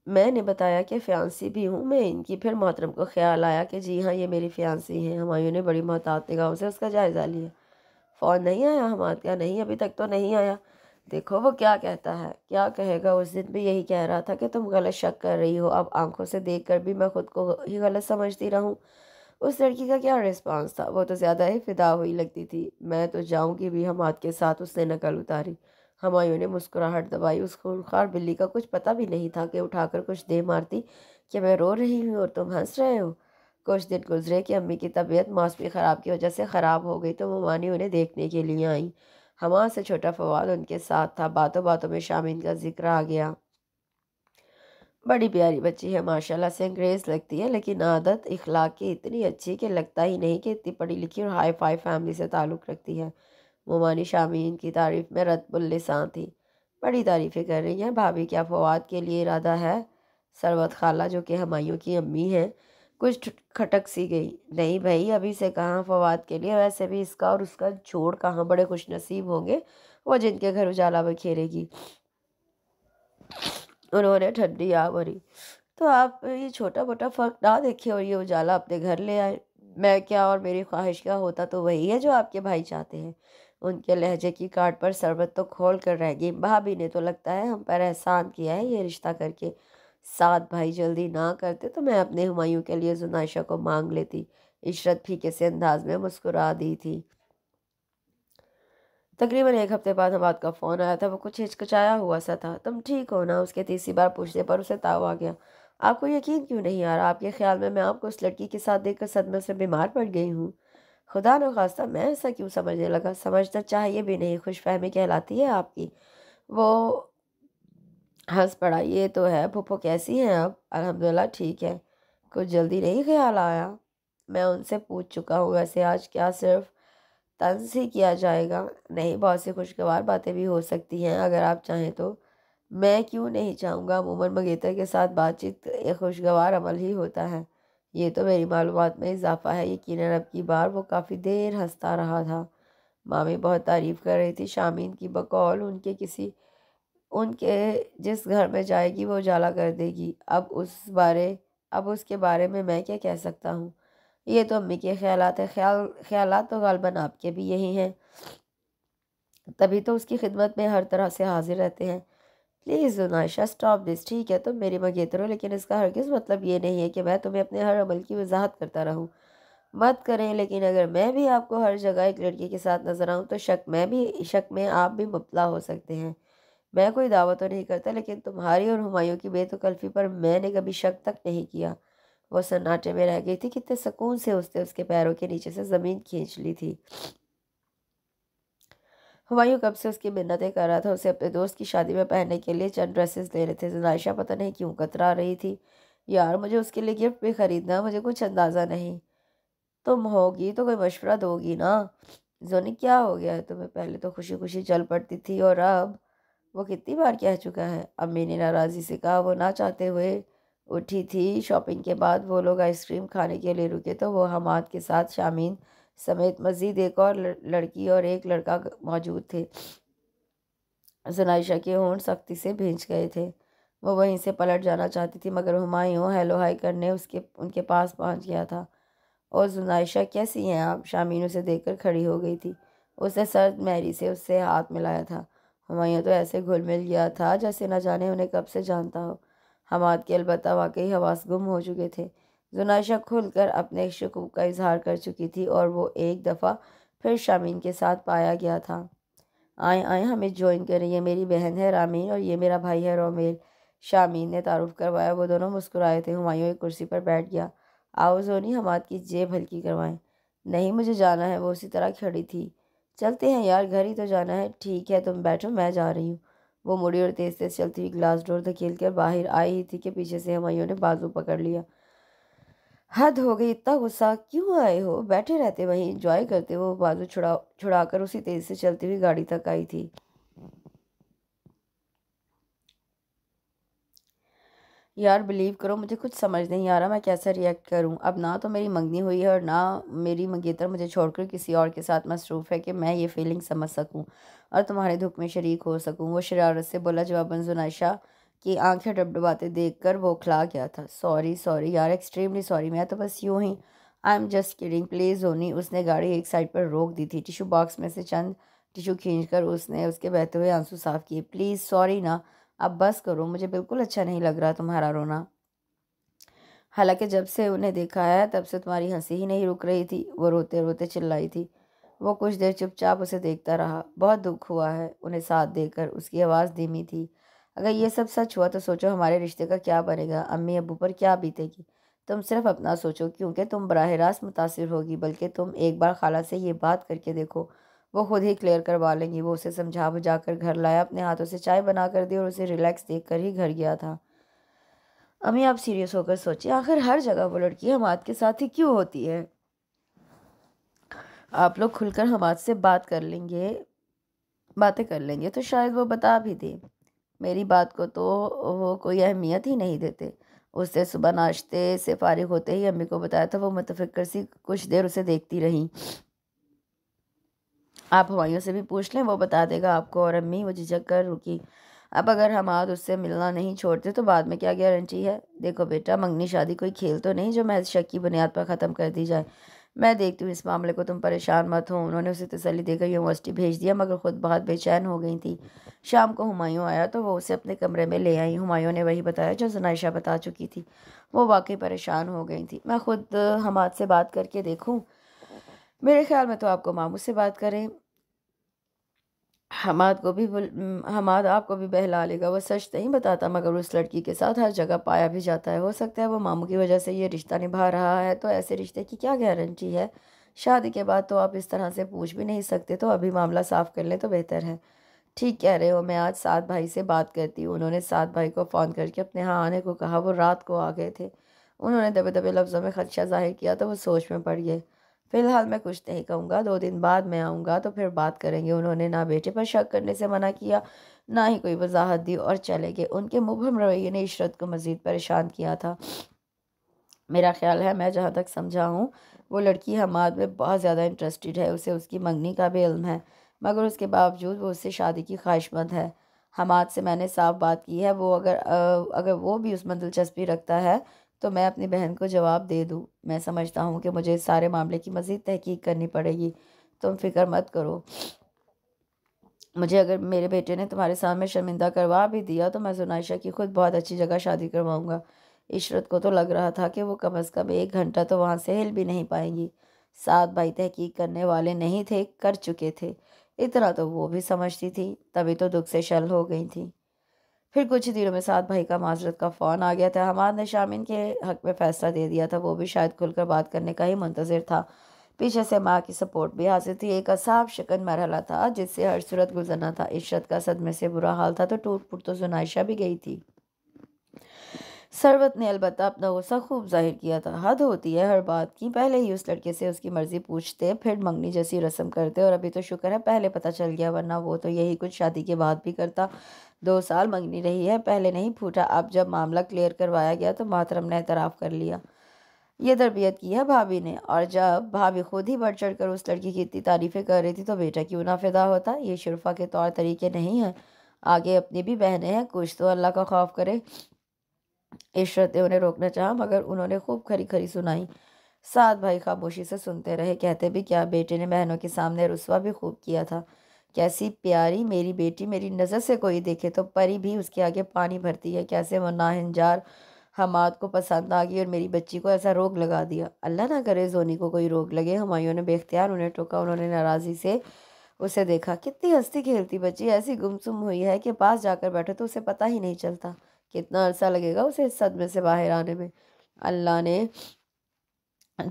मैंने बताया कि फ्यांसी भी हूँ मैं इनकी फिर मोहतरम को ख्याल आया कि जी हाँ ये मेरी फ़ियांसी है हमायूं ने बड़ी मोहतात निगाहों से उसका जायज़ा लिया फ़ौन नहीं आया हमाद क्या नहीं अभी तक तो नहीं आया देखो वो क्या कहता है क्या कहेगा उस दिन भी यही कह रहा था कि तुम गलत शक कर रही हो अब आंखों से देख कर भी मैं ख़ुद को ही गलत समझती रहूँ उस लड़की का क्या रिस्पॉन्स था वो तो ज़्यादा ही फिदा हुई लगती थी मैं तो जाऊँगी भी हम के साथ उसने नकल उतारी हमायूं ने मुस्कुराहट दबाई उस खूनखार बिल्ली का कुछ पता भी नहीं था कि उठाकर कुछ दे मारती कि मैं रो रही हूँ और तुम हंस रहे हो कुछ दिन गुजरे कि अम्मी की तबीयत मौसमी ख़राब की वजह से ख़राब हो गई तो ममानी उन्हें देखने के लिए आई हमार से छोटा फवाद उनके साथ था बातों बातों में शामिल का जिक्र आ गया बड़ी प्यारी बच्ची है माशाल्लाह से अंग्रेज़ लगती है लेकिन आदत इखलाक की इतनी अच्छी कि लगता ही नहीं कि इतनी पढ़ी लिखी और हाई फाई फैमिली से ताल्लुक़ रखती है मुमान शामीन की तारीफ़ में रतबुल्लिसान थी बड़ी तारीफ़ें कर रही हैं भाभी क्या फवाद के लिए इरादा है सरवत खाला जो कि हमायों की अम्मी हैं कुछ खटक सी गई नहीं भाई अभी से कहाँ फवाद के लिए वैसे भी इसका और उसका छोड़ कहाँ बड़े खुश नसीब होंगे वो जिनके घर उजाला बखेरेगी उन्होंने ठंडी आ भरी तो आप ये छोटा मोटा फ़र्क ना देखे और ये उजाला अपने घर ले आए मैं क्या और मेरी ख्वाहिश क्या होता तो वही है जो आपके भाई चाहते हैं उनके लहजे की काट पर शरबत तो खोल कर रह गई भाभी ने तो लगता है हम पर एहसान किया है ये रिश्ता करके साथ भाई जल्दी ना करते तो मैं अपने हमायूँ के लिए जुनाइशा को मांग लेती इशरत फीके से अंदाज में मुस्कुरा दी थी तकरीबन एक हफ्ते बाद हमाद का फ़ोन आया था वो कुछ हिचकचाया हुआ सा था तुम ठीक हो ना उसके तीसरी बार पूछने पर उसे ताव आ गया आपको यकीन क्यों नहीं आ रहा आपके ख्याल में मैं आपको उस लड़की के साथ देखकर सदमे से बीमार पड़ गई हूँ खुदा न खास्ता मैं ऐसा क्यों समझने लगा समझना चाहिए भी नहीं खुश फहमी कहलाती है आपकी वो हंस पड़ा ये तो है पुप्पो कैसी हैं अब अलहमदिल्ला ठीक है कुछ जल्दी नहीं ख्याल आया मैं उनसे पूछ चुका हूँ वैसे आज क्या सिर्फ तंज ही किया जाएगा नहीं बहुत सी खुशगवार बातें भी हो सकती हैं अगर आप चाहें तो मैं क्यों नहीं चाहूँगा अमूमन मगेतर के साथ बातचीत एक खुशगवार अमल ही होता है ये तो मेरी मालूम में इजाफा है यकीन अब की बार वो काफ़ी देर हंसता रहा था मामी बहुत तारीफ़ कर रही थी शामीन की बकौल उनके किसी उनके जिस घर में जाएगी वो उजाला कर देगी अब उस बारे अब उसके बारे में मैं क्या कह सकता हूँ ये तो अम्मी के ख्याल है ख्याल ख्याल तो गालबन आपके भी यही हैं तभी तो उसकी खिदमत में हर तरह से हाजिर रहते हैं प्लीज़ जुनाइशा स्टॉप दिस ठीक है तुम तो मेरी मगेतर हो लेकिन इसका किस मतलब ये नहीं है कि मैं तुम्हें अपने हर अमल की वजाहत करता रहूँ मत करें लेकिन अगर मैं भी आपको हर जगह एक लड़की के साथ नज़र आऊँ तो शक मैं भी शक में आप भी मुबला हो सकते हैं मैं कोई दावा तो नहीं करता लेकिन तुम्हारी और हमायों की बेतकल्फ़ी पर मैंने कभी शक तक नहीं किया वो सन्नाटे में रह गई थी कितने सुकून से उसने उसके पैरों के नीचे से ज़मीन खींच ली थी हुमायूं कब से उसकी मिन्नतें कर रहा था उसे अपने दोस्त की शादी में पहनने के लिए चंद ड्रेसेस रहे थे जनाइशा पता नहीं क्यों कतरा रही थी यार मुझे उसके लिए गिफ्ट भी ख़रीदना मुझे कुछ अंदाज़ा नहीं तुम होगी तो कोई मशवरा दोगी ना जोनी क्या हो गया है तुम्हें पहले तो खुशी खुशी चल पड़ती थी और अब वो कितनी बार कह चुका है अम्मी ने नाराज़ी से कहा वो ना चाहते हुए उठी थी शॉपिंग के बाद वो लोग आइसक्रीम खाने के लिए रुके तो वो हमाद के साथ शामिल समेत मजीद एक और लड़की और एक लड़का मौजूद थे जनाइशा के होंठ सख्ती से भेज गए थे वो वहीं से पलट जाना चाहती थी मगर हमायूँ हेलो हाई करने उसके उनके पास पहुंच गया था और जुनाइशा कैसी हैं आप शामीन उसे कर खड़ी हो गई थी उसने सर मैरी से उससे हाथ मिलाया था हमायूँ तो ऐसे घुल मिल गया था जैसे ना जाने उन्हें कब से जानता हो हमाद के अलबत् वाकई हवास गुम हो चुके थे जुनाशा खुलकर अपने शकूब का इजहार कर चुकी थी और वो एक दफ़ा फिर शामीन के साथ पाया गया था आए आए हमें ज्वाइन करें ये मेरी बहन है रामीन और ये मेरा भाई है रोमेल शामीन ने तारुफ करवाया वो दोनों मुस्कुराए थे हमायों एक कुर्सी पर बैठ गया आओ जोनी हमाद की जेब हल्की करवाएं नहीं मुझे जाना है वो उसी तरह खड़ी थी चलते हैं यार घर ही तो जाना है ठीक है तुम बैठो मैं जा रही हूँ वो मुड़ी और तेज़ तेज़ चलती हुई ग्लास डोर धकेल कर बाहर आई ही थी कि पीछे से हमायों ने बाजू पकड़ लिया हद हो गई इतना गुस्सा क्यों आए हो बैठे रहते वहीं इंजॉय करते वो बाजू छुड़ा छुड़ाकर उसी तेज़ से चलती हुई गाड़ी तक आई थी यार बिलीव करो मुझे कुछ समझ नहीं आ रहा मैं कैसे रिएक्ट करूं अब ना तो मेरी मंगनी हुई है और ना मेरी मंगेतर मुझे छोड़कर किसी और के साथ मसरूफ़ है कि मैं ये फीलिंग समझ सकूं और तुम्हारे दुख में शरीक हो सकूं वो शरारत से बोला जवाबन जुनाशा कि आंखें डबडबाते देख कर खिला गया था सॉरी सॉरी यार एक्सट्रीमली सॉरी मैं तो बस यूँ ही I am just kidding please होनी उसने गाड़ी एक साइड पर रोक दी थी टिशू बॉक्स में से चंद टिशू खींच कर उसने उसके बहते हुए आंसू साफ किए प्लीज़ सॉरी ना अब बस करो मुझे बिल्कुल अच्छा नहीं लग रहा तुम्हारा रोना हालांकि जब से उन्हें देखा है तब से तुम्हारी हंसी ही नहीं रुक रही थी वो रोते रोते चिल्लाई थी वो कुछ देर चुपचाप उसे देखता रहा बहुत दुख हुआ है उन्हें साथ देकर उसकी आवाज़ धीमी थी अगर ये सब सच हुआ तो सोचो हमारे रिश्ते का क्या बनेगा अम्मी अबू पर क्या बीतेगी तुम सिर्फ अपना सोचो क्योंकि तुम बरह रास्त मुतासर होगी बल्कि तुम एक बार खाला से ये बात करके देखो वो खुद ही क्लियर करवा लेंगी वो उसे समझा बुझा कर घर लाया अपने हाथों से चाय बना कर दी और उसे रिलैक्स देख कर ही घर गया था अम्मी आप सीरियस होकर सोचिए आखिर हर जगह वो लड़की हमाद के साथ ही क्यों होती है आप लोग खुलकर हमाद से बात कर लेंगे बातें कर लेंगे तो शायद वो बता भी दें मेरी बात को तो वो कोई अहमियत ही नहीं देते उससे सुबह नाश्ते से फारिग होते ही अम्मी को बताया था वो मुतफिक्र सी कुछ देर उसे देखती रहीं आप हवाइयों से भी पूछ लें वो बता देगा आपको और अम्मी वो झिझक कर रुकी अब अगर हम आज उससे मिलना नहीं छोड़ते तो बाद में क्या गारंटी है देखो बेटा मंगनी शादी कोई खेल तो नहीं जो मैं शक की बुनियाद पर ख़त्म कर दी जाए मैं देखती हूँ इस मामले को तुम परेशान मत हो उन्होंने उसे तसली देकर यूनिवर्सिटी भेज दिया मगर ख़ुद बहुत बेचैन हो गई थी शाम को हुमायूं आया तो वो उसे अपने कमरे में ले आई हुमायूं ने वही बताया जो जनाइशा बता चुकी थी वो वाकई परेशान हो गई थी मैं ख़ुद हम से बात करके देखूँ मेरे ख्याल में तो आपको मामू से बात करें हमाद को भी हमाद आपको भी बहला लेगा वह सच नहीं बताता मगर उस लड़की के साथ हर जगह पाया भी जाता है हो सकता है वो मामू की वजह से ये रिश्ता निभा रहा है तो ऐसे रिश्ते की क्या गारंटी है शादी के बाद तो आप इस तरह से पूछ भी नहीं सकते तो अभी मामला साफ़ कर लें तो बेहतर है ठीक कह रहे हो मैं आज सात भाई से बात करती हूँ उन्होंने सात भाई को फ़ोन करके अपने यहाँ आने को कहा वो रात को आ गए थे उन्होंने दबे दबे लफ्ज़ों में खदशा जाहिर किया तो वो सोच में पड़ गए फ़िलहाल मैं कुछ नहीं कहूँगा दो दिन बाद मैं आऊँगा तो फिर बात करेंगे उन्होंने ना बेटे पर शक करने से मना किया ना ही कोई वजाहत दी और चले गए उनके मुबहम रवैये ने इशरत को मज़ीद परेशान किया था मेरा ख्याल है मैं जहाँ तक समझा हूँ वो लड़की हमाद में बहुत ज़्यादा इंटरेस्टेड है उसे उसकी मंगनी का भी इल्म है मगर उसके बावजूद वो उससे शादी की ख्वाहिशमंद है हमाद से मैंने साफ बात की है वो अगर अगर वो भी उसमें दिलचस्पी रखता है तो मैं अपनी बहन को जवाब दे दूँ मैं समझता हूँ कि मुझे इस सारे मामले की मज़ीद तहकीक करनी पड़ेगी तुम फिक्र मत करो मुझे अगर मेरे बेटे ने तुम्हारे सामने शर्मिंदा करवा भी दिया तो मैं जुनाइशा की खुद बहुत अच्छी जगह शादी करवाऊँगा इशरत को तो लग रहा था कि वो कम अज़ कम एक घंटा तो वहाँ से हिल भी नहीं पाएंगी सात भाई तहकीक करने वाले नहीं थे कर चुके थे इतना तो वो भी समझती थी तभी तो दुख से शल हो गई थी फिर कुछ ही दिनों में साथ भाई का माजरत का फ़ोन आ गया था हमाद ने शामिन के हक में फ़ैसला दे दिया था वो भी शायद खुलकर बात करने का ही मंतज़र था पीछे से माँ की सपोर्ट भी हासिल थी एक असाब शिकन मरहला था जिससे हर सूरत गुजरना था इशरत का सदमे से बुरा हाल था तो टूट फूट तो सुनाइशा भी गई थी सरवत ने अलबत् अपना गुस्सा खूब जाहिर किया था हद होती है हर बात की पहले ही उस लड़के से उसकी मर्ज़ी पूछते फिर मंगनी जैसी रस्म करते और अभी तो शुक्र है पहले पता चल गया वरना वो तो यही कुछ शादी के बाद भी करता दो साल मंगनी रही है पहले नहीं फूटा अब जब मामला क्लियर करवाया गया तो मातरम ने एतराफ़ कर लिया ये तरबियत की है भाभी ने और जब भाभी खुद ही बढ़ चढ़ कर उस लड़की की इतनी तारीफ़ें कर रही थी तो बेटा क्यों ना फिदा होता ये शरफा के तौर तरीके नहीं हैं आगे अपनी भी बहनें हैं कुछ तो अल्लाह का खौफ करे इशरत ने उन्हें रोकना चाहा मगर उन्होंने खूब खरी खरी सुनाई सात भाई खामोशी से सुनते रहे कहते भी क्या बेटे ने बहनों के सामने रसुआ भी खूब किया था कैसी प्यारी मेरी बेटी मेरी नज़र से कोई देखे तो परी भी उसके आगे पानी भरती है कैसे वो नाहनजार हमाद को पसंद आ गई और मेरी बच्ची को ऐसा रोग लगा दिया अल्लाह ना करे जोनी को कोई रोग लगे हमायों ने बेख्तियार उन्हें टोका उन्होंने नाराज़ी से उसे देखा कितनी हंसती खेलती बच्ची ऐसी गुमसुम हुई है कि पास जाकर बैठे तो उसे पता ही नहीं चलता कितना अरसा लगेगा उसे इस सदमे से बाहर आने में अल्लाह ने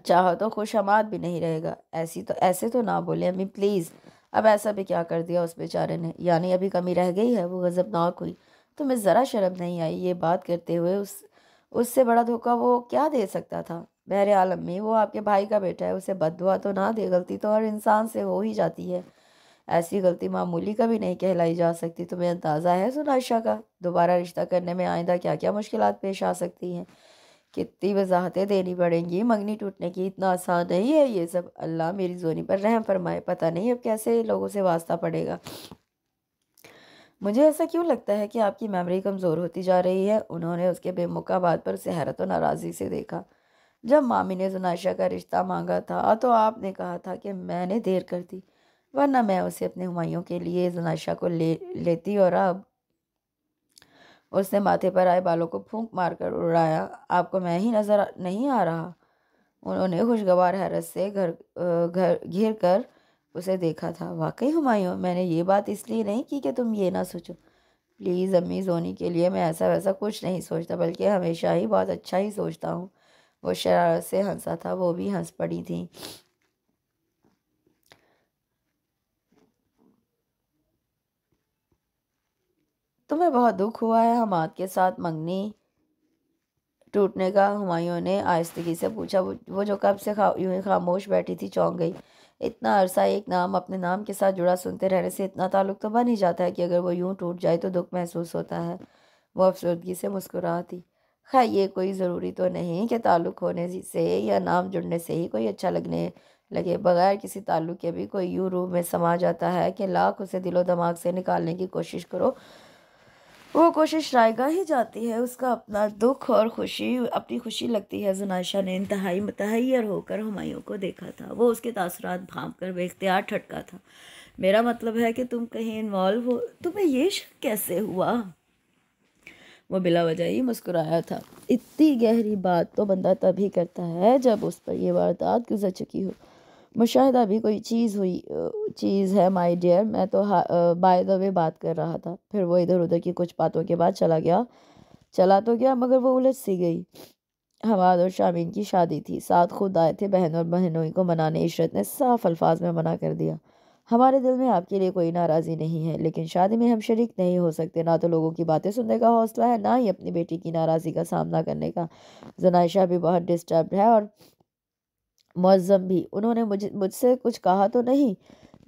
चाहो तो खुशहमाद भी नहीं रहेगा ऐसी तो ऐसे तो ना बोले अम्मी प्लीज़ अब ऐसा भी क्या कर दिया उस बेचारे ने यानी अभी कमी रह गई है वो गज़बनाक हुई तुम्हें तो ज़रा शर्म नहीं आई ये बात करते हुए उस उससे बड़ा धोखा वो क्या दे सकता था बहरहाल अम्मी वो आपके भाई का बेटा है उसे बद तो ना दे गलती तो हर इंसान से हो ही जाती है ऐसी गलती मामूली का भी नहीं कहलाई जा सकती तुम्हें अंदाज़ा है सुनाइशा का दोबारा रिश्ता करने में आइंदा क्या क्या मुश्किल पेश आ सकती हैं कितनी वजाहतें देनी पड़ेंगी मंगनी टूटने की इतना आसान नहीं है ये सब अल्लाह मेरी जोनी पर रहम फरमाए पता नहीं अब कैसे लोगों से वास्ता पड़ेगा मुझे ऐसा क्यों लगता है कि आपकी मेमोरी कमज़ोर होती जा रही है उन्होंने उसके बेमुकाबाद पर उसे हैरत और नाराज़गी से देखा जब मामी ने जुनाशा का रिश्ता मांगा था तो आपने कहा था कि मैंने देर कर दी वरना मैं उसे अपने हुमायूं के लिए जुनाशा को ले लेती और अब उसने माथे पर आए बालों को फूंक मारकर उड़ाया आपको मैं ही नज़र नहीं आ रहा उन्होंने खुशगवार हैरत से घर घर घिर कर उसे देखा था वाकई हमायूं मैंने ये बात इसलिए नहीं की कि तुम ये ना सोचो प्लीज़ अम्मी जोनी के लिए मैं ऐसा वैसा कुछ नहीं सोचता बल्कि हमेशा ही बहुत अच्छा ही सोचता हूँ वो शरारत से हंसा था वो भी हंस पड़ी थी तुम्हें बहुत दुख हुआ है हमाद के साथ मंगनी टूटने का हुमायूं ने आयस्तगी से पूछा वो जो कब से खा यूँ ही खामोश बैठी थी चौंक गई इतना अरसा एक नाम अपने नाम के साथ जुड़ा सुनते रहने से इतना ताल्लुक तो बन ही जाता है कि अगर वो यूँ टूट जाए तो दुख महसूस होता है वो अफसरदगी से मुस्कुराती खा ये कोई ज़रूरी तो नहीं कि ताल्लुक होने से या नाम जुड़ने से ही कोई अच्छा लगने लगे बगैर किसी ताल्लुक के भी कोई यूँ रूप में समा जाता है कि लाख उसे दिलो दिमाग से निकालने की कोशिश करो वो कोशिश रायगा ही जाती है उसका अपना दुख और खुशी अपनी खुशी लगती है जुनाशा ने इंतहाई मतहैर होकर हमायों को देखा था वो उसके तासरात भाप कर बेख्तियार ठटका था मेरा मतलब है कि तुम कहीं इन्वॉल्व हो तुम्हें ये कैसे हुआ वो बिला वजह ही मुस्कुराया था इतनी गहरी बात तो बंदा तभी करता है जब उस पर यह वारदात गुजर चुकी हो मुशाहिदा भी कोई चीज़ हुई चीज़ है माय डियर मैं तो बाय द वे बात कर रहा था फिर वो इधर उधर की कुछ बातों के बाद चला गया चला तो गया मगर वो उलझ सी गई हमाद और शामीन की शादी थी साथ खुद आए थे बहन और बहनों को मनाने इशरत ने साफ अल्फाज में मना कर दिया हमारे दिल में आपके लिए कोई नाराज़ी नहीं है लेकिन शादी में हम शरीक नहीं हो सकते ना तो लोगों की बातें सुनने का हौसला है ना ही अपनी बेटी की नाराज़ी का सामना करने का जनाइशा भी बहुत डिस्टर्ब है और मौज़म भी उन्होंने मुझे मुझसे कुछ कहा तो नहीं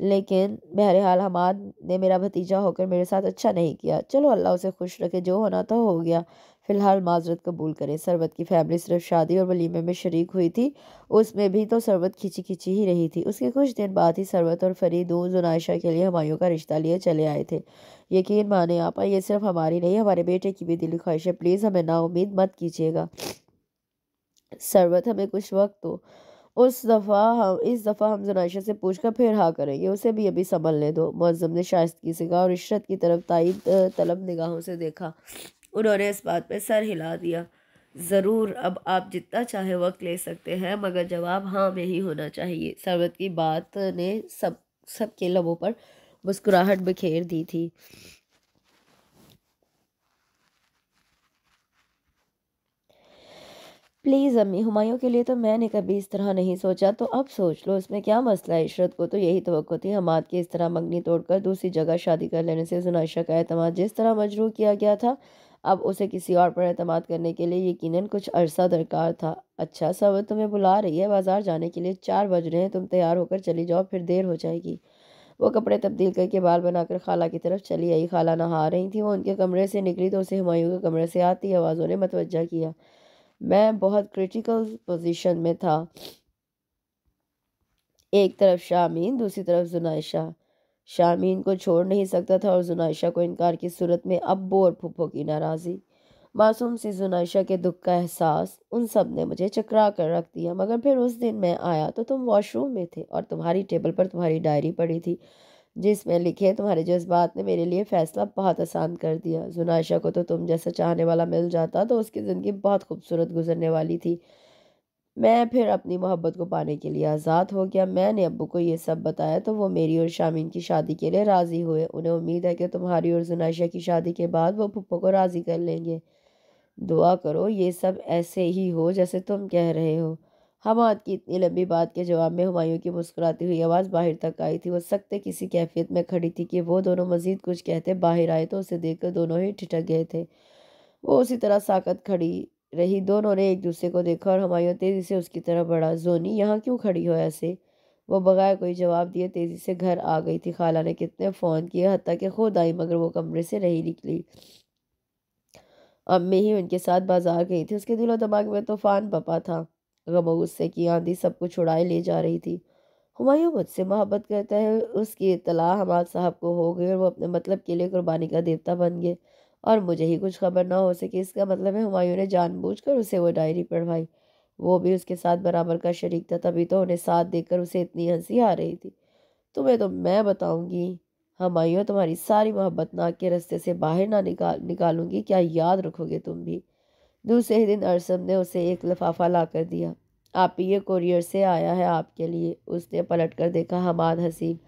लेकिन बहरहाल हमाद ने मेरा भतीजा होकर मेरे साथ अच्छा नहीं किया चलो अल्लाह उसे खुश रखे जो होना तो हो गया फ़िलहाल माजरत कबूल करें सरबत की फैमिली सिर्फ शादी और वलीमे में शरीक हुई थी उसमें भी तो सरबत खिंची खिंची ही रही थी उसके कुछ दिन बाद ही सरबत और दो जुनाइशा के लिए हमायों का रिश्ता लिए चले आए थे यकीन माने आपा ये सिर्फ हमारी नहीं हमारे बेटे की भी दिली ख्वाहिश है प्लीज़ हमें नाउमीद मत कीजिएगा सरबत हमें कुछ वक्त तो उस दफ़ा हम इस दफ़ा हम जनाइशा से पूछ कर फिर हाँ करेंगे उसे भी अभी ले दो मुज़म ने शाइस्तगी से कहा और इशरत की तरफ ताइद तलब निगाहों से देखा उन्होंने इस बात पर सर हिला दिया ज़रूर अब आप जितना चाहे वक्त ले सकते हैं मगर जवाब हाँ में ही होना चाहिए सरवत की बात ने सब सबके लबों पर मुस्कुराहट बिखेर दी थी प्लीज़ अम्मी हुमायूं के लिए तो मैंने कभी इस तरह नहीं सोचा तो अब सोच लो इसमें क्या मसला है इशरत को तो यही तो थी हमाद के इस तरह मंगनी तोड़कर दूसरी जगह शादी कर लेने से जुनाशा का अहतम जिस तरह मजरू किया गया था अब उसे किसी और पर अहतम करने के लिए यकीनन कुछ अरसा दरकार था अच्छा सब तुम्हें बुला रही है बाज़ार जाने के लिए चार बज रहे हैं तुम तैयार होकर चली जाओ फिर देर हो जाएगी वो कपड़े तब्दील करके बाल बनाकर खाला की तरफ चली आई खाला नहा रही थी वो उनके कमरे से निकली तो उसे हमायों के कमरे से आती आवाज़ों ने मतवजा किया मैं बहुत क्रिटिकल पोजीशन में था एक तरफ शामीन दूसरी तरफ जुनाइशा शामीन को छोड़ नहीं सकता था और जुनाइशा को इनकार की सूरत में अब और फूफो की नाराज़ी मासूम सी जुनाइशा के दुख का एहसास उन सब ने मुझे चकरा कर रख दिया मगर फिर उस दिन मैं आया तो तुम वॉशरूम में थे और तुम्हारी टेबल पर तुम्हारी डायरी पड़ी थी जिसमें लिखे तुम्हारे जज्बात ने मेरे लिए फ़ैसला बहुत आसान कर दिया जुनाशा को तो तुम जैसा चाहने वाला मिल जाता तो उसकी ज़िंदगी बहुत खूबसूरत गुजरने वाली थी मैं फिर अपनी मोहब्बत को पाने के लिए आज़ाद हो गया मैंने अबू को ये सब बताया तो वो मेरी और शामिन की शादी के लिए राज़ी हुए उन्हें उम्मीद है कि तुम्हारी और जुनाशा की शादी के बाद वो पप्पो को राज़ी कर लेंगे दुआ करो ये सब ऐसे ही हो जैसे तुम कह रहे हो हमाद की इतनी लंबी बात के जवाब में हुमायूं की मुस्कुराती हुई आवाज़ बाहर तक आई थी वो सख्त किसी कैफियत में खड़ी थी कि वो दोनों मजीद कुछ कहते बाहर आए तो उसे देखकर दोनों ही ठिठक गए थे वो उसी तरह साकत खड़ी रही दोनों ने एक दूसरे को देखा और हमायूं तेज़ी से उसकी तरफ बढ़ा जोनी यहाँ क्यों खड़ी हो ऐसे वो बगैर कोई जवाब दिए तेज़ी से घर आ गई थी खाला ने कितने फ़ोन किए हती कि खुद आई मगर वो कमरे से नहीं निकली अम्मी ही उनके साथ बाजार गई थी उसके दिलो दिमाग में तूफ़ान पपा था गम गुस्से की आंधी सबको छुड़ाए ले जा रही थी हुमायूं मुझसे मोहब्बत करता है उसकी इतला हमाल साहब को हो गई और वो अपने मतलब के लिए कुर्बानी का देवता बन गए और मुझे ही कुछ खबर ना हो सके इसका मतलब है हुमायूं ने जानबूझकर उसे वो डायरी पढ़वाई वो भी उसके साथ बराबर का शरीक था तभी तो उन्हें साथ कर उसे इतनी हंसी आ रही थी तुम्हें तो मैं बताऊंगी हमायूं तुम्हारी सारी मोहब्बत नाक के रस्ते से बाहर ना निकाल निकालूंगी क्या याद रखोगे तुम भी दूसरे दिन अरसम ने उसे एक लफाफा ला कर दिया आप ये कुरियर से आया है आपके लिए उसने पलट कर देखा हमाद हसीब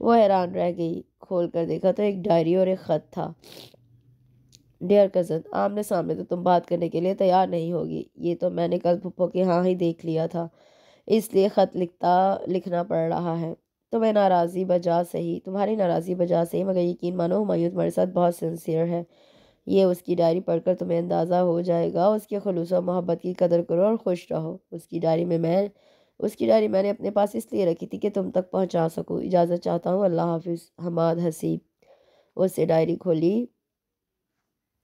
वो हैरान रह गई खोल कर देखा तो एक डायरी और एक ख़त था डियर कज़न आमने सामने तो तुम बात करने के लिए तैयार नहीं होगी ये तो मैंने कल पुप्पो के यहाँ ही देख लिया था इसलिए ख़त लिखता लिखना पड़ रहा है तुम्हें नाराज़ी बजा सही तुम्हारी नाराज़ी बजा सही मगर यकीन मानो हमायूँ तुम्हारे साथ बहुत सिंसियर है ये उसकी डायरी पढ़कर तुम्हें अंदाज़ा हो जाएगा उसके खलूस मोहब्बत की कदर करो और खुश रहो उसकी डायरी में मैं उसकी डायरी मैंने अपने पास इसलिए रखी थी कि तुम तक पहुंचा सकूं इजाज़त चाहता हूं अल्लाह हाफिज हमाद हसीब उससे डायरी खोली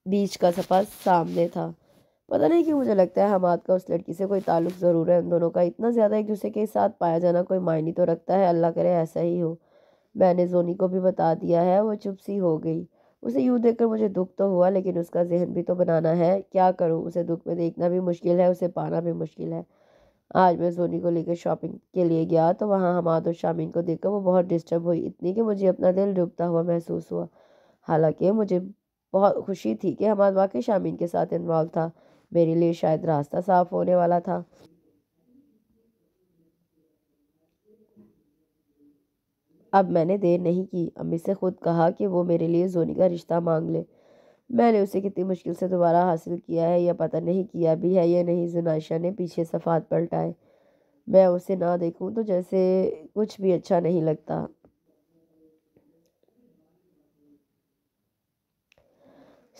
बीच का सफ़ा सामने था पता नहीं कि मुझे लगता है हमाद का उस लड़की से कोई ताल्लुक ज़रूर है उन दोनों का इतना ज़्यादा एक दूसरे के साथ पाया जाना कोई मायने तो रखता है अल्लाह करे ऐसा ही हो मैंने जोनी को भी बता दिया है वो चुप सी हो गई उसे यूँ कर मुझे दुख तो हुआ लेकिन उसका जहन भी तो बनाना है क्या करूँ उसे दुख में देखना भी मुश्किल है उसे पाना भी मुश्किल है आज मैं सोनी को लेकर शॉपिंग के लिए गया तो वहाँ हमाद और शामीन को देखकर वो बहुत डिस्टर्ब हुई इतनी कि मुझे अपना दिल डूबता हुआ महसूस हुआ हालांकि मुझे बहुत खुशी थी कि हमाद वाकई शामिन के साथ इन्वॉल्व था मेरे लिए शायद रास्ता साफ होने वाला था अब मैंने देर नहीं की अम्मी से ख़ुद कहा कि वो मेरे लिए जोनी का रिश्ता मांग ले मैंने उसे कितनी मुश्किल से दोबारा हासिल किया है या पता नहीं किया भी है या नहीं जुनाइशा ने पीछे सफ़ात पलटाए मैं उसे ना देखूं तो जैसे कुछ भी अच्छा नहीं लगता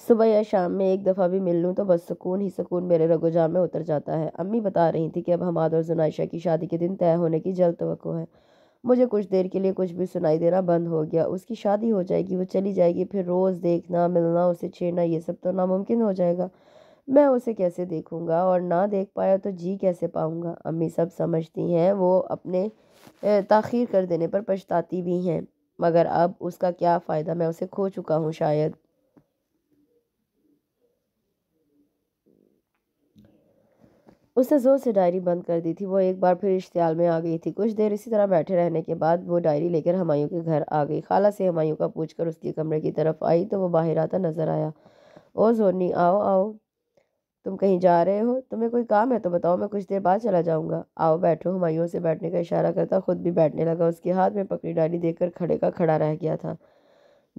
सुबह या शाम में एक दफ़ा भी मिल लूँ तो बस सुकून ही सुकून मेरे रगोजाम में उतर जाता है अम्मी बता रही थी कि अब हमाद और जुनाइशा की शादी के दिन तय होने की जल्द तो है मुझे कुछ देर के लिए कुछ भी सुनाई देना बंद हो गया उसकी शादी हो जाएगी वो चली जाएगी फिर रोज़ देखना मिलना उसे छेड़ना ये सब तो नामुमकिन हो जाएगा मैं उसे कैसे देखूँगा और ना देख पाया तो जी कैसे पाऊँगा अम्मी सब समझती हैं वो अपने तखीर कर देने पर पछताती भी हैं मगर अब उसका क्या फ़ायदा मैं उसे खो चुका हूँ शायद उसने ज़ोर से डायरी बंद कर दी थी वो एक बार फिर इश्तियाल में आ गई थी कुछ देर इसी तरह बैठे रहने के बाद वो डायरी लेकर हमायूं के घर आ गई खाला से हमायूं का पूछकर उसके कमरे की तरफ आई तो वो बाहर आता नज़र आया ओ जोनी आओ आओ तुम कहीं जा रहे हो तुम्हें कोई काम है तो बताओ मैं कुछ देर बाद चला जाऊँगा आओ बैठो हमायूं से बैठने का इशारा करता खुद भी बैठने लगा उसके हाथ में पकड़ी डायरी कर खड़े का खड़ा रह गया था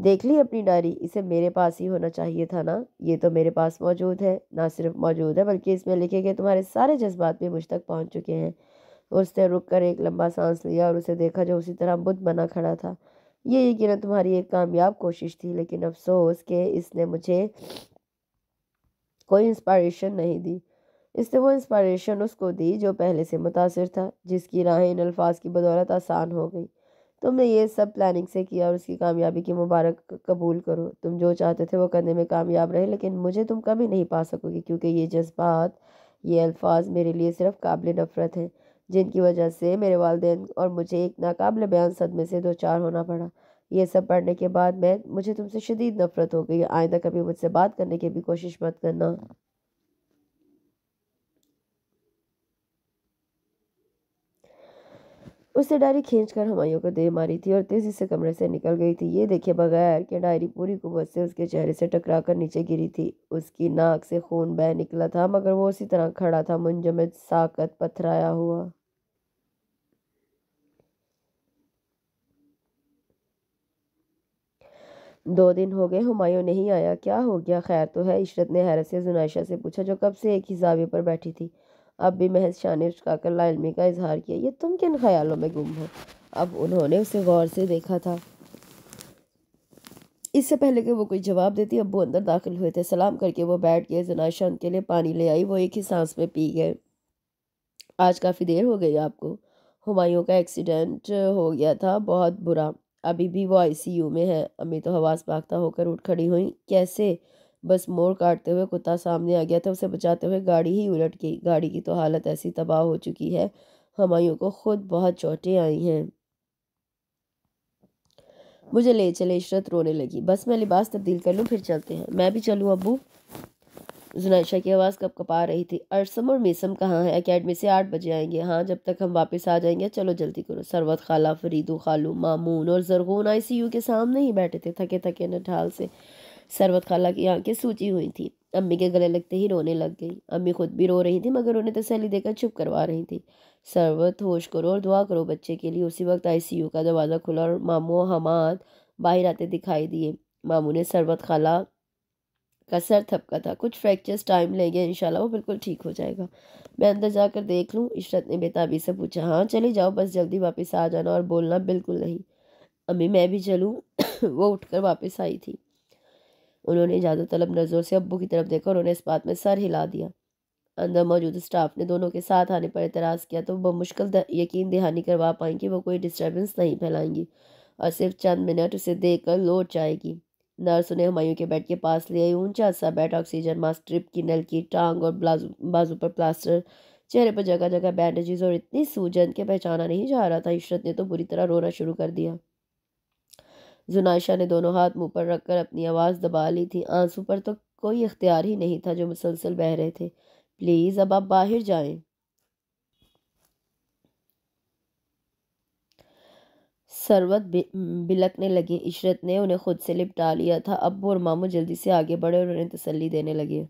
देख ली अपनी डायरी इसे मेरे पास ही होना चाहिए था ना ये तो मेरे पास मौजूद है ना सिर्फ मौजूद है बल्कि इसमें लिखे गए तुम्हारे सारे जज्बात भी मुझ तक पहुंच चुके हैं उसने रुक कर एक लंबा सांस लिया और उसे देखा जो उसी तरह बुद्ध बना खड़ा था ये यकीन तुम्हारी एक कामयाब कोशिश थी लेकिन अफसोस के इसने मुझे कोई इंस्पायरेशन नहीं दी इसने वो इंस्पायरेशन उसको दी जो पहले से मुतासर था जिसकी राहें इन अल्फाज की बदौलत आसान हो गई तुमने ये सब प्लानिंग से किया और उसकी कामयाबी की मुबारक कबूल करो तुम जो चाहते थे वो करने में कामयाब रहे लेकिन मुझे तुम कभी नहीं पा सकोगे क्योंकि ये जज्बात ये अल्फाज मेरे लिए सिर्फ काबिल नफरत हैं जिनकी वजह से मेरे वालदे और मुझे एक नाकबिल बयान सदमे से दो चार होना पड़ा ये सब पढ़ने के बाद मैं मुझे तुमसे शदीद नफरत हो गई आइंदा कभी मुझसे बात करने की भी कोशिश मत करना उससे डायरी खींच कर हमायों को दे मारी थी और तेज़ी से कमरे से निकल गई थी ये देखे बगैर कि डायरी पूरी कुबत से उसके चेहरे से टकरा कर नीचे गिरी थी उसकी नाक से खून बह निकला था मगर वो उसी तरह खड़ा था मुंजमद साकत पथराया हुआ दो दिन हो गए हुमायूं नहीं आया क्या हो गया खैर तो है इशरत ने हैरत से जुनाइशा से पूछा जो कब से एक ही जावे पर बैठी थी अब भी महज शान उचकाकर लालमी का इजहार किया ये तुम किन ख्यालों में गुम हो अब उन्होंने उसे गौर से देखा था इससे पहले कि वो कोई जवाब देती अब वो अंदर दाखिल हुए थे सलाम करके वो बैठ गए जनाशा उनके लिए पानी ले आई वो एक ही सांस में पी गए आज काफ़ी देर हो गई आपको हमायों का एक्सीडेंट हो गया था बहुत बुरा अभी भी वो आईसीयू में है अम्मी तो हवास भागता होकर उठ खड़ी हुई कैसे बस मोड़ काटते हुए कुत्ता सामने आ गया था उसे बचाते हुए गाड़ी ही उलट गई गाड़ी की तो हालत ऐसी तबाह हो चुकी है हमायों को खुद बहुत चोटें आई हैं मुझे ले चले इशरत रोने लगी बस मैं लिबास तब्दील कर लूँ फिर चलते हैं मैं भी चलूँ अबू जुनाइशा की आवाज़ कब कपा रही थी अरसम और मेसम कहाँ है अकेडमी से आठ बजे आएंगे हाँ जब तक हम वापस आ जाएंगे चलो जल्दी करो सरवत खाला फरीदू खालू मामून और जरगून आईसीयू के सामने ही बैठे थे थके थके नठाल से सरवत खाला की आंखें सूची हुई थी अम्मी के गले लगते ही रोने लग गई अम्मी खुद भी रो रही थी मगर उन्हें तसली देकर चुप करवा रही थी सरवत होश करो और दुआ करो बच्चे के लिए उसी वक्त आईसीयू का दरवाज़ा खुला और मामू और हमाद बाहर आते दिखाई दिए मामू ने सरवत खाला का सर थपका था कुछ फ्रैक्चर्स टाइम लेंगे शाला वो बिल्कुल ठीक हो जाएगा मैं अंदर जाकर देख लूँ इशरत ने बेताबी से पूछा हाँ चले जाओ बस जल्दी वापस आ जाना और बोलना बिल्कुल नहीं अम्मी मैं भी चलूँ वो उठकर वापस आई थी उन्होंने इजाज़त तलब नज़रों से अबू की तरफ देखा और उन्हें इस बात में सर हिला दिया अंदर मौजूद स्टाफ ने दोनों के साथ आने पर एतराज़ किया तो वह मुश्किल यकीन दहानी करवा पाएंगी वो कोई डिस्टर्बेंस नहीं फैलाएंगी और सिर्फ चंद मिनट उसे देख कर लौट जाएगी नर्स उन्हें हमायूं के बेड के पास ले आई ऊंचा सा बेड ऑक्सीजन मास्क ट्रिप की नल की टांग और बाजू पर प्लास्टर चेहरे पर जगह जगह बैंडेजेस और इतनी सूजन के पहचाना नहीं जा रहा था इशरत ने तो बुरी तरह रोना शुरू कर दिया जुनाइशा ने दोनों हाथ मुंह पर रखकर अपनी आवाज़ दबा ली थी आंसू पर तो कोई इख्तियार ही नहीं था जो मुसलसल बह रहे थे प्लीज़ अब आप बाहर जाएं सरवत बिलकने लगी इशरत ने उन्हें खुद से लिपटा लिया था अबू और मामू जल्दी से आगे बढ़े और उन्हें तसल्ली देने लगे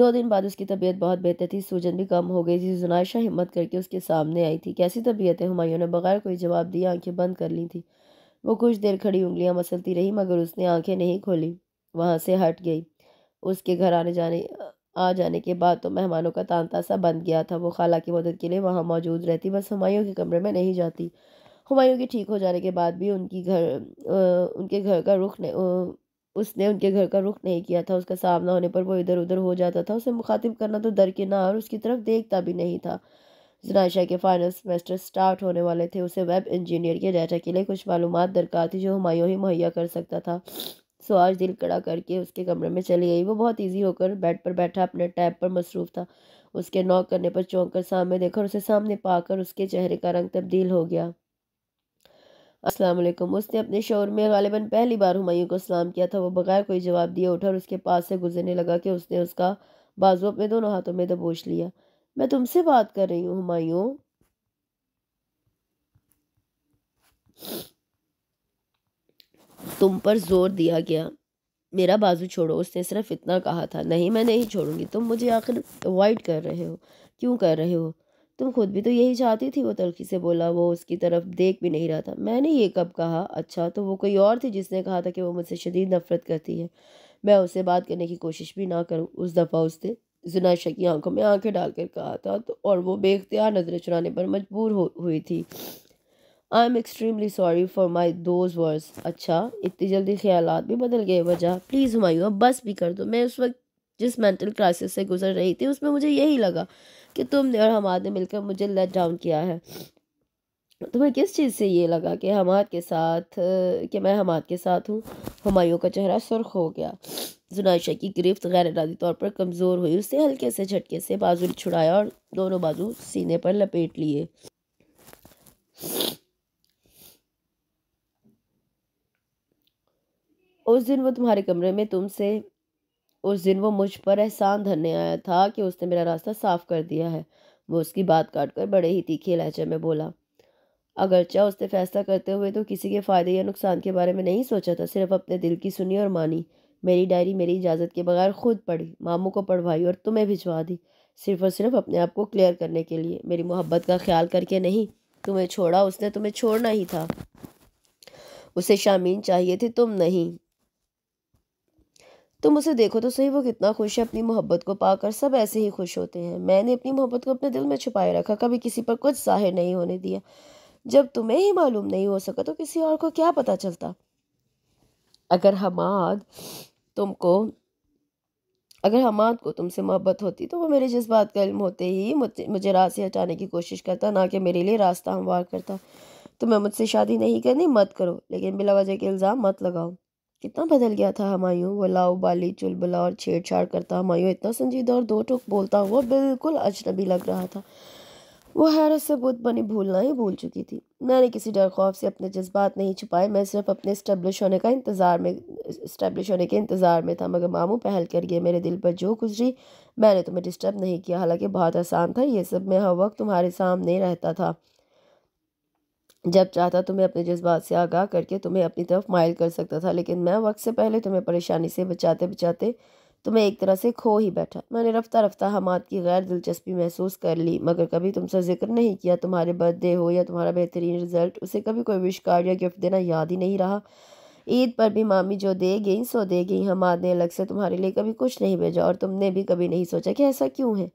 दो दिन बाद उसकी तबीयत बहुत बेहतर थी सूजन भी कम हो गई थी जुनाइशा हिम्मत करके उसके सामने आई थी कैसी तबीयत है हमायों ने बगैर कोई जवाब दिया आंखें बंद कर ली थी वो कुछ देर खड़ी उंगलियां मसलती रही मगर उसने आंखें नहीं खोली वहाँ से हट गई उसके घर आने जाने आ जाने के बाद तो मेहमानों का तांता सा बन गया था वो खाला की मदद के लिए वहाँ मौजूद रहती बस हमायों के कमरे में नहीं जाती हमायों के ठीक हो जाने के बाद भी उनकी घर आ, उनके घर का रुख उसने उनके घर का रुख नहीं किया था उसका सामना होने पर वो इधर उधर हो जाता था उसे मुखातिब करना तो दरकिनार उसकी तरफ देखता भी नहीं था जनाशा के फाइनल सेमेस्टर स्टार्ट होने वाले थे उसे वेब इंजीनियर के डाटा के लिए कुछ मालूम दरकार थी जो हमायों ही मुहैया कर सकता था सो आज दिल कड़ा करके उसके कमरे में चली गई वो बहुत ईजी होकर बेड पर बैठा अपने टैब पर मसरूफ था उसके नॉक करने पर चौंक कर सामने देखा और उसे सामने पाकर उसके चेहरे का रंग तब्दील हो गया वालेकुम उसने अपने शोर में गालिबा पहली बार हुमायूं को सलाम किया था वो बगैर कोई जवाब दिए उठा और उसके पास से गुजरने लगा कि उसने उसका बाजू अपने दोनों हाथों में दबोच लिया मैं तुमसे बात कर रही हूँ हुमायूं तुम पर जोर दिया गया मेरा बाजू छोड़ो उसने सिर्फ इतना कहा था नहीं मैं नहीं छोड़ूंगी तुम मुझे आखिर अवॉइड कर रहे हो क्यों कर रहे हो तुम खुद भी तो यही चाहती थी वो तलखी से बोला वो उसकी तरफ देख भी नहीं रहा था मैंने ये कब कहा अच्छा तो वो कोई और थी जिसने कहा था कि वो मुझसे शदीद नफरत करती है मैं उससे बात करने की कोशिश भी ना करूँ उस दफ़ा उसने जुनाशा की आंखों में आंखें डालकर कहा था तो और वो बेख्तियार नज़रें चुराने पर मजबूर हो हुई थी I am extremely sorry for my those words अच्छा इतनी जल्दी ख्याल भी बदल गए वजह प्लीज़ हमारी अब बस भी कर दो मैं उस वक्त जिस मेंटल क्राइसिस से गुजर रही थी उसमें मुझे यही लगा कि तुमने और हम ने मिलकर मुझे लेट डाउन किया है तुम्हें किस चीज़ से ये लगा कि हमाद के साथ कि मैं हमाद के साथ हूँ हमायों का चेहरा सुर्ख हो गया जुनाइशा की गिरफ्त गैर इरादी तौर पर कमज़ोर हुई उसने हल्के से झटके से बाजू छुड़ाया और दोनों बाजू सीने पर लपेट लिए उस दिन वो तुम्हारे कमरे में तुमसे उस दिन वो मुझ पर एहसान धरने आया था कि उसने मेरा रास्ता साफ कर दिया है वो उसकी बात काट कर बड़े ही तीखे लहजे में बोला अगरचा उसने फैसला करते हुए तो किसी के फ़ायदे या नुकसान के बारे में नहीं सोचा था सिर्फ अपने दिल की सुनी और मानी मेरी डायरी मेरी इजाज़त के बगैर खुद पढ़ी मामू को पढ़वाई और तुम्हें भिजवा दी सिर्फ और सिर्फ अपने आप को क्लियर करने के लिए मेरी मोहब्बत का ख्याल करके नहीं तुम्हें छोड़ा उसने तुम्हें छोड़ना ही था उसे शामीन चाहिए थे तुम नहीं तुम उसे देखो तो सही वो कितना खुश है अपनी मोहब्बत को पाकर सब ऐसे ही खुश होते हैं मैंने अपनी मोहब्बत को अपने दिल में छुपाए रखा कभी किसी पर कुछ जाहिर नहीं होने दिया जब तुम्हें ही मालूम नहीं हो सका तो किसी और को क्या पता चलता अगर हमाद तुमको अगर हमाद को तुमसे मोहब्बत होती तो वो मेरे जज्बात का इल्म होते ही मुझे राह से हटाने की कोशिश करता ना कि मेरे लिए रास्ता हमवार करता तुम्हें तो मुझसे शादी नहीं करनी मत करो लेकिन बिला वजह के इल्ज़ाम मत लगाओ कितना बदल गया था हमायूँ वो लाओ बाली चुलबुला और छेड़छाड़ करता हमायूँ इतना संजीदा और दो टुक बोलता हुआ बिल्कुल अजनबी लग रहा था वो हैरत से बुद्ध बनी भूलना ही भूल चुकी थी मैंने किसी डर खौफ से अपने जज्बात नहीं छुपाए मैं सिर्फ अपने इस्टेब्लिश होने का इंतज़ार में इस्टेब्लिश होने के इंतज़ार में था मगर मामू पहल कर गए मेरे दिल पर जो गुजरी मैंने तुम्हें डिस्टर्ब नहीं किया हालांकि बहुत आसान था ये सब मैं हर वक्त तुम्हारे सामने रहता था जब चाहता तुम्हें अपने जज्बात से आगाह करके तुम्हें अपनी तरफ माइल कर सकता था लेकिन मैं वक्त से पहले तुम्हें परेशानी से बचाते बचाते तो मैं एक तरह से खो ही बैठा मैंने रफ्ता रफ्ता हमाद की गैर दिलचस्पी महसूस कर ली मगर कभी तुमसे जिक्र नहीं किया तुम्हारे बर्थडे हो या तुम्हारा बेहतरीन रिजल्ट उसे कभी कोई विश कार्ड या गिफ्ट देना याद ही नहीं रहा ईद पर भी मामी जो दे गई सो दे गई हमाद ने अलग से तुम्हारे लिए कभी कुछ नहीं भेजा और तुमने भी कभी नहीं सोचा कि ऐसा क्यों है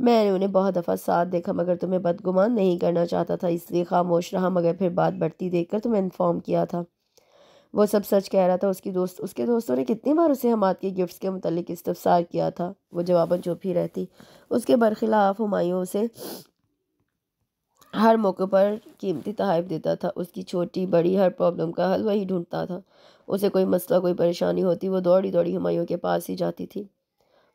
मैंने उन्हें बहुत दफ़ा साथ देखा मगर तुम्हें बदगुमान नहीं करना चाहता था इसलिए खामोश रहा मगर फिर बात बढ़ती देखकर तुम्हें इन्फॉर्म किया था वो सब सच कह रहा था उसकी दोस्त उसके दोस्तों ने कितनी बार उसे हमाद के गिफ्ट्स के मतलब इस्तफसार किया था वो जवाबन चुप ही रहती उसके बरखिलाफ हमायों उसे हर मौके पर कीमती तहफ़ देता था उसकी छोटी बड़ी हर प्रॉब्लम का हल वही ढूंढता था उसे कोई मसला कोई परेशानी होती वो दौड़ी दौड़ी हमायों के पास ही जाती थी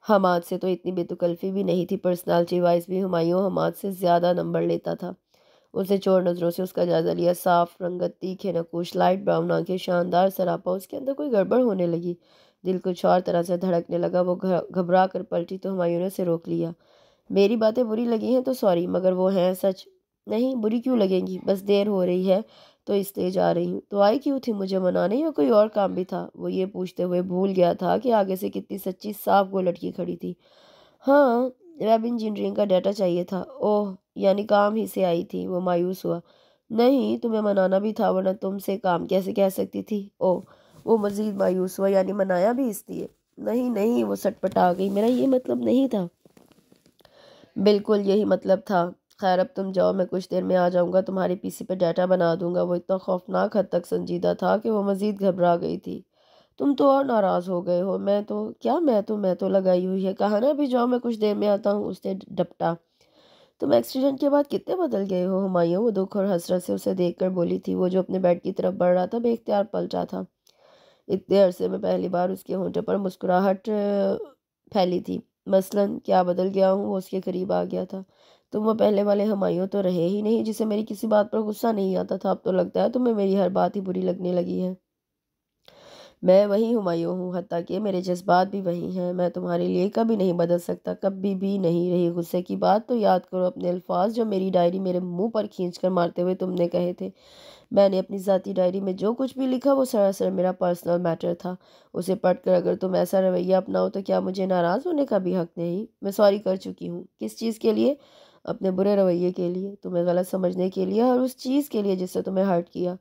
हमाद से तो इतनी बेतकल्फ़ी भी नहीं थी पर्सनैलिटी वाइज भी हमायों हमाद से ज़्यादा नंबर लेता था उसने चोर नज़रों से उसका जायज़ा लिया साफ रंगत तीखे नकूश लाइट ब्राउन आंखें शानदार सरापा उसके अंदर कोई गड़बड़ होने लगी दिल कुछ और तरह से धड़कने लगा वो घबरा कर पलटी तो हमारी ने उसे रोक लिया मेरी बातें बुरी लगी हैं तो सॉरी मगर वो हैं सच नहीं बुरी क्यों लगेंगी बस देर हो रही है तो इसलिए जा रही हूँ तो आई क्यों थी मुझे मनाने या कोई और काम भी था वो ये पूछते हुए भूल गया था कि आगे से कितनी सच्ची साफ वो लड़की खड़ी थी हाँ वेब इंजीनियरिंग का डाटा चाहिए था ओह यानी काम ही से आई थी वो मायूस हुआ नहीं तुम्हें मनाना भी था वरना तुमसे काम कैसे कह सकती थी ओ वो मज़ीद मायूस हुआ यानी मनाया भी इसलिए नहीं नहीं वो सटपट आ गई मेरा ये मतलब नहीं था बिल्कुल यही मतलब था खैर अब तुम जाओ मैं कुछ देर में आ जाऊँगा तुम्हारी पीसी पर डाटा बना दूंगा वो इतना खौफनाक हद तक संजीदा था कि वो मज़ीद घबरा गई थी तुम तो और नाराज़ हो गए हो मैं तो क्या मैं तो मैं तो लगाई हुई है कहा ना अभी जाओ मैं कुछ देर में आता हूँ उसने डपटा तुम एक्सीडेंट के बाद कितने बदल गए हो हमायों वो दुख और हसरत से उसे देख कर बोली थी वो जो अपने बेड की तरफ बढ़ रहा था बेख्तियार पलटा था इतने अरसे में पहली बार उसके होटे पर मुस्कुराहट फैली थी मसलन क्या बदल गया हूँ वो उसके करीब आ गया था तुम वो पहले वाले हमायों तो रहे ही नहीं जिसे मेरी किसी बात पर गुस्सा नहीं आता था अब तो लगता है तुम्हें मेरी हर बात ही बुरी लगने लगी है मैं वही हमायूँ हूँ हती कि मेरे जज्बात भी वही हैं मैं तुम्हारे लिए कभी नहीं बदल सकता कभी भी नहीं रही गुस्से की बात तो याद करो अपने अल्फाज जो मेरी डायरी मेरे मुंह पर खींच कर मारते हुए तुमने कहे थे मैंने अपनी ज़ाती डायरी में जो कुछ भी लिखा वो सरासर मेरा पर्सनल मैटर था उसे पढ़कर अगर तुम ऐसा रवैया अपनाओ तो क्या मुझे नाराज़ होने का भी हक नहीं मैं सॉरी कर चुकी हूँ किस चीज़ के लिए अपने बुरे रवैये के लिए तुम्हें गलत समझने के लिए और उस चीज़ के लिए जिससे तुम्हें हर्ट किया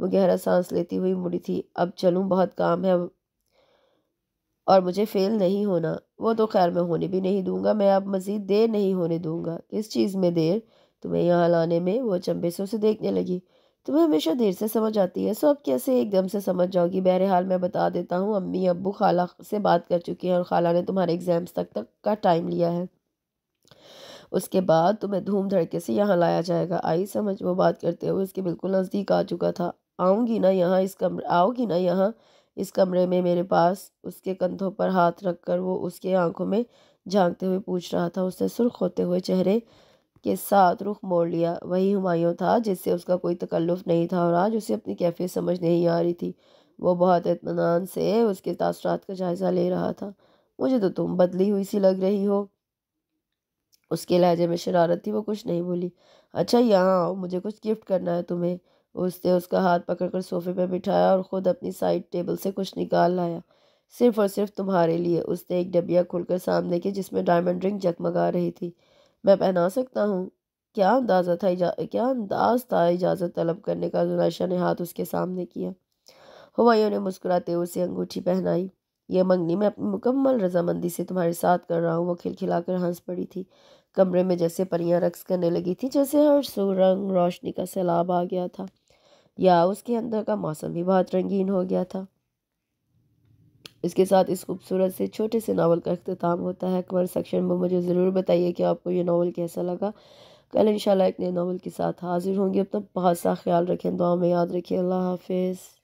वो गहरा सांस लेती हुई मुड़ी थी अब चलूँ बहुत काम है और मुझे फेल नहीं होना वो तो खैर मैं होने भी नहीं दूंगा मैं अब मज़ीद देर नहीं होने दूंगा किस चीज़ में देर तुम्हें यहाँ लाने में वो अचंभे से उसे देखने लगी तुम्हें हमेशा देर से समझ आती है सो अब कैसे एकदम से समझ जाओगी बहरहाल मैं बता देता हूँ अम्मी अबू खाला से बात कर चुकी हैं और खाला ने तुम्हारे एग्ज़ाम्स तक तक का टाइम लिया है उसके बाद तुम्हें धूम धड़के से यहाँ लाया जाएगा आई समझ वो बात करते हुए उसके बिल्कुल नज़दीक आ चुका था आऊँगी ना यहाँ इस कमरे आओगी ना यहाँ इस कमरे में मेरे पास उसके कंधों पर हाथ रखकर वो उसके आंखों में झांकते हुए पूछ रहा था उसने सुर्ख होते हुए चेहरे के साथ रुख मोड़ लिया वही हुमायूं था जिससे उसका कोई तकल्लुफ़ नहीं था और आज उसे अपनी कैफियत समझ नहीं आ रही थी वो बहुत इतमान से उसके तासरात का जायज़ा ले रहा था मुझे तो तुम बदली हुई सी लग रही हो उसके लहजे में शरारत थी वो कुछ नहीं बोली अच्छा यहाँ आओ मुझे कुछ गिफ्ट करना है तुम्हें उसने उसका हाथ पकड़कर सोफे पर बिठाया और ख़ुद अपनी साइड टेबल से कुछ निकाल लाया सिर्फ और सिर्फ तुम्हारे लिए उसने एक डबिया खोलकर सामने की जिसमें डायमंड रिंग जगमगा रही थी मैं पहना सकता हूँ क्या अंदाज़ा था क्या अंदाज था इजाज़त तलब करने का जुनाशा ने हाथ उसके सामने किया हमायों ने मुस्कुराते हुए उसे अंगूठी पहनाई यह मंगनी मैं अपनी मुकम्मल रजामंदी से तुम्हारे साथ कर रहा हूँ वो खिलखिलाकर हंस पड़ी थी कमरे में जैसे परियां रक्स करने लगी थी जैसे हर सुरंग रोशनी का सैलाब आ गया था या उसके अंदर का मौसम भी बहुत रंगीन हो गया था इसके साथ इस खूबसूरत से छोटे से नावल का अख्ताम होता है कमेंट सेक्शन में मुझे ज़रूर बताइए कि आपको ये नावल कैसा लगा कल इंशाल्लाह एक नए नावल के साथ हाजिर होंगे अब तक बहुत सा ख्याल रखें दुआ में याद रखिए अल्लाह हाफिज़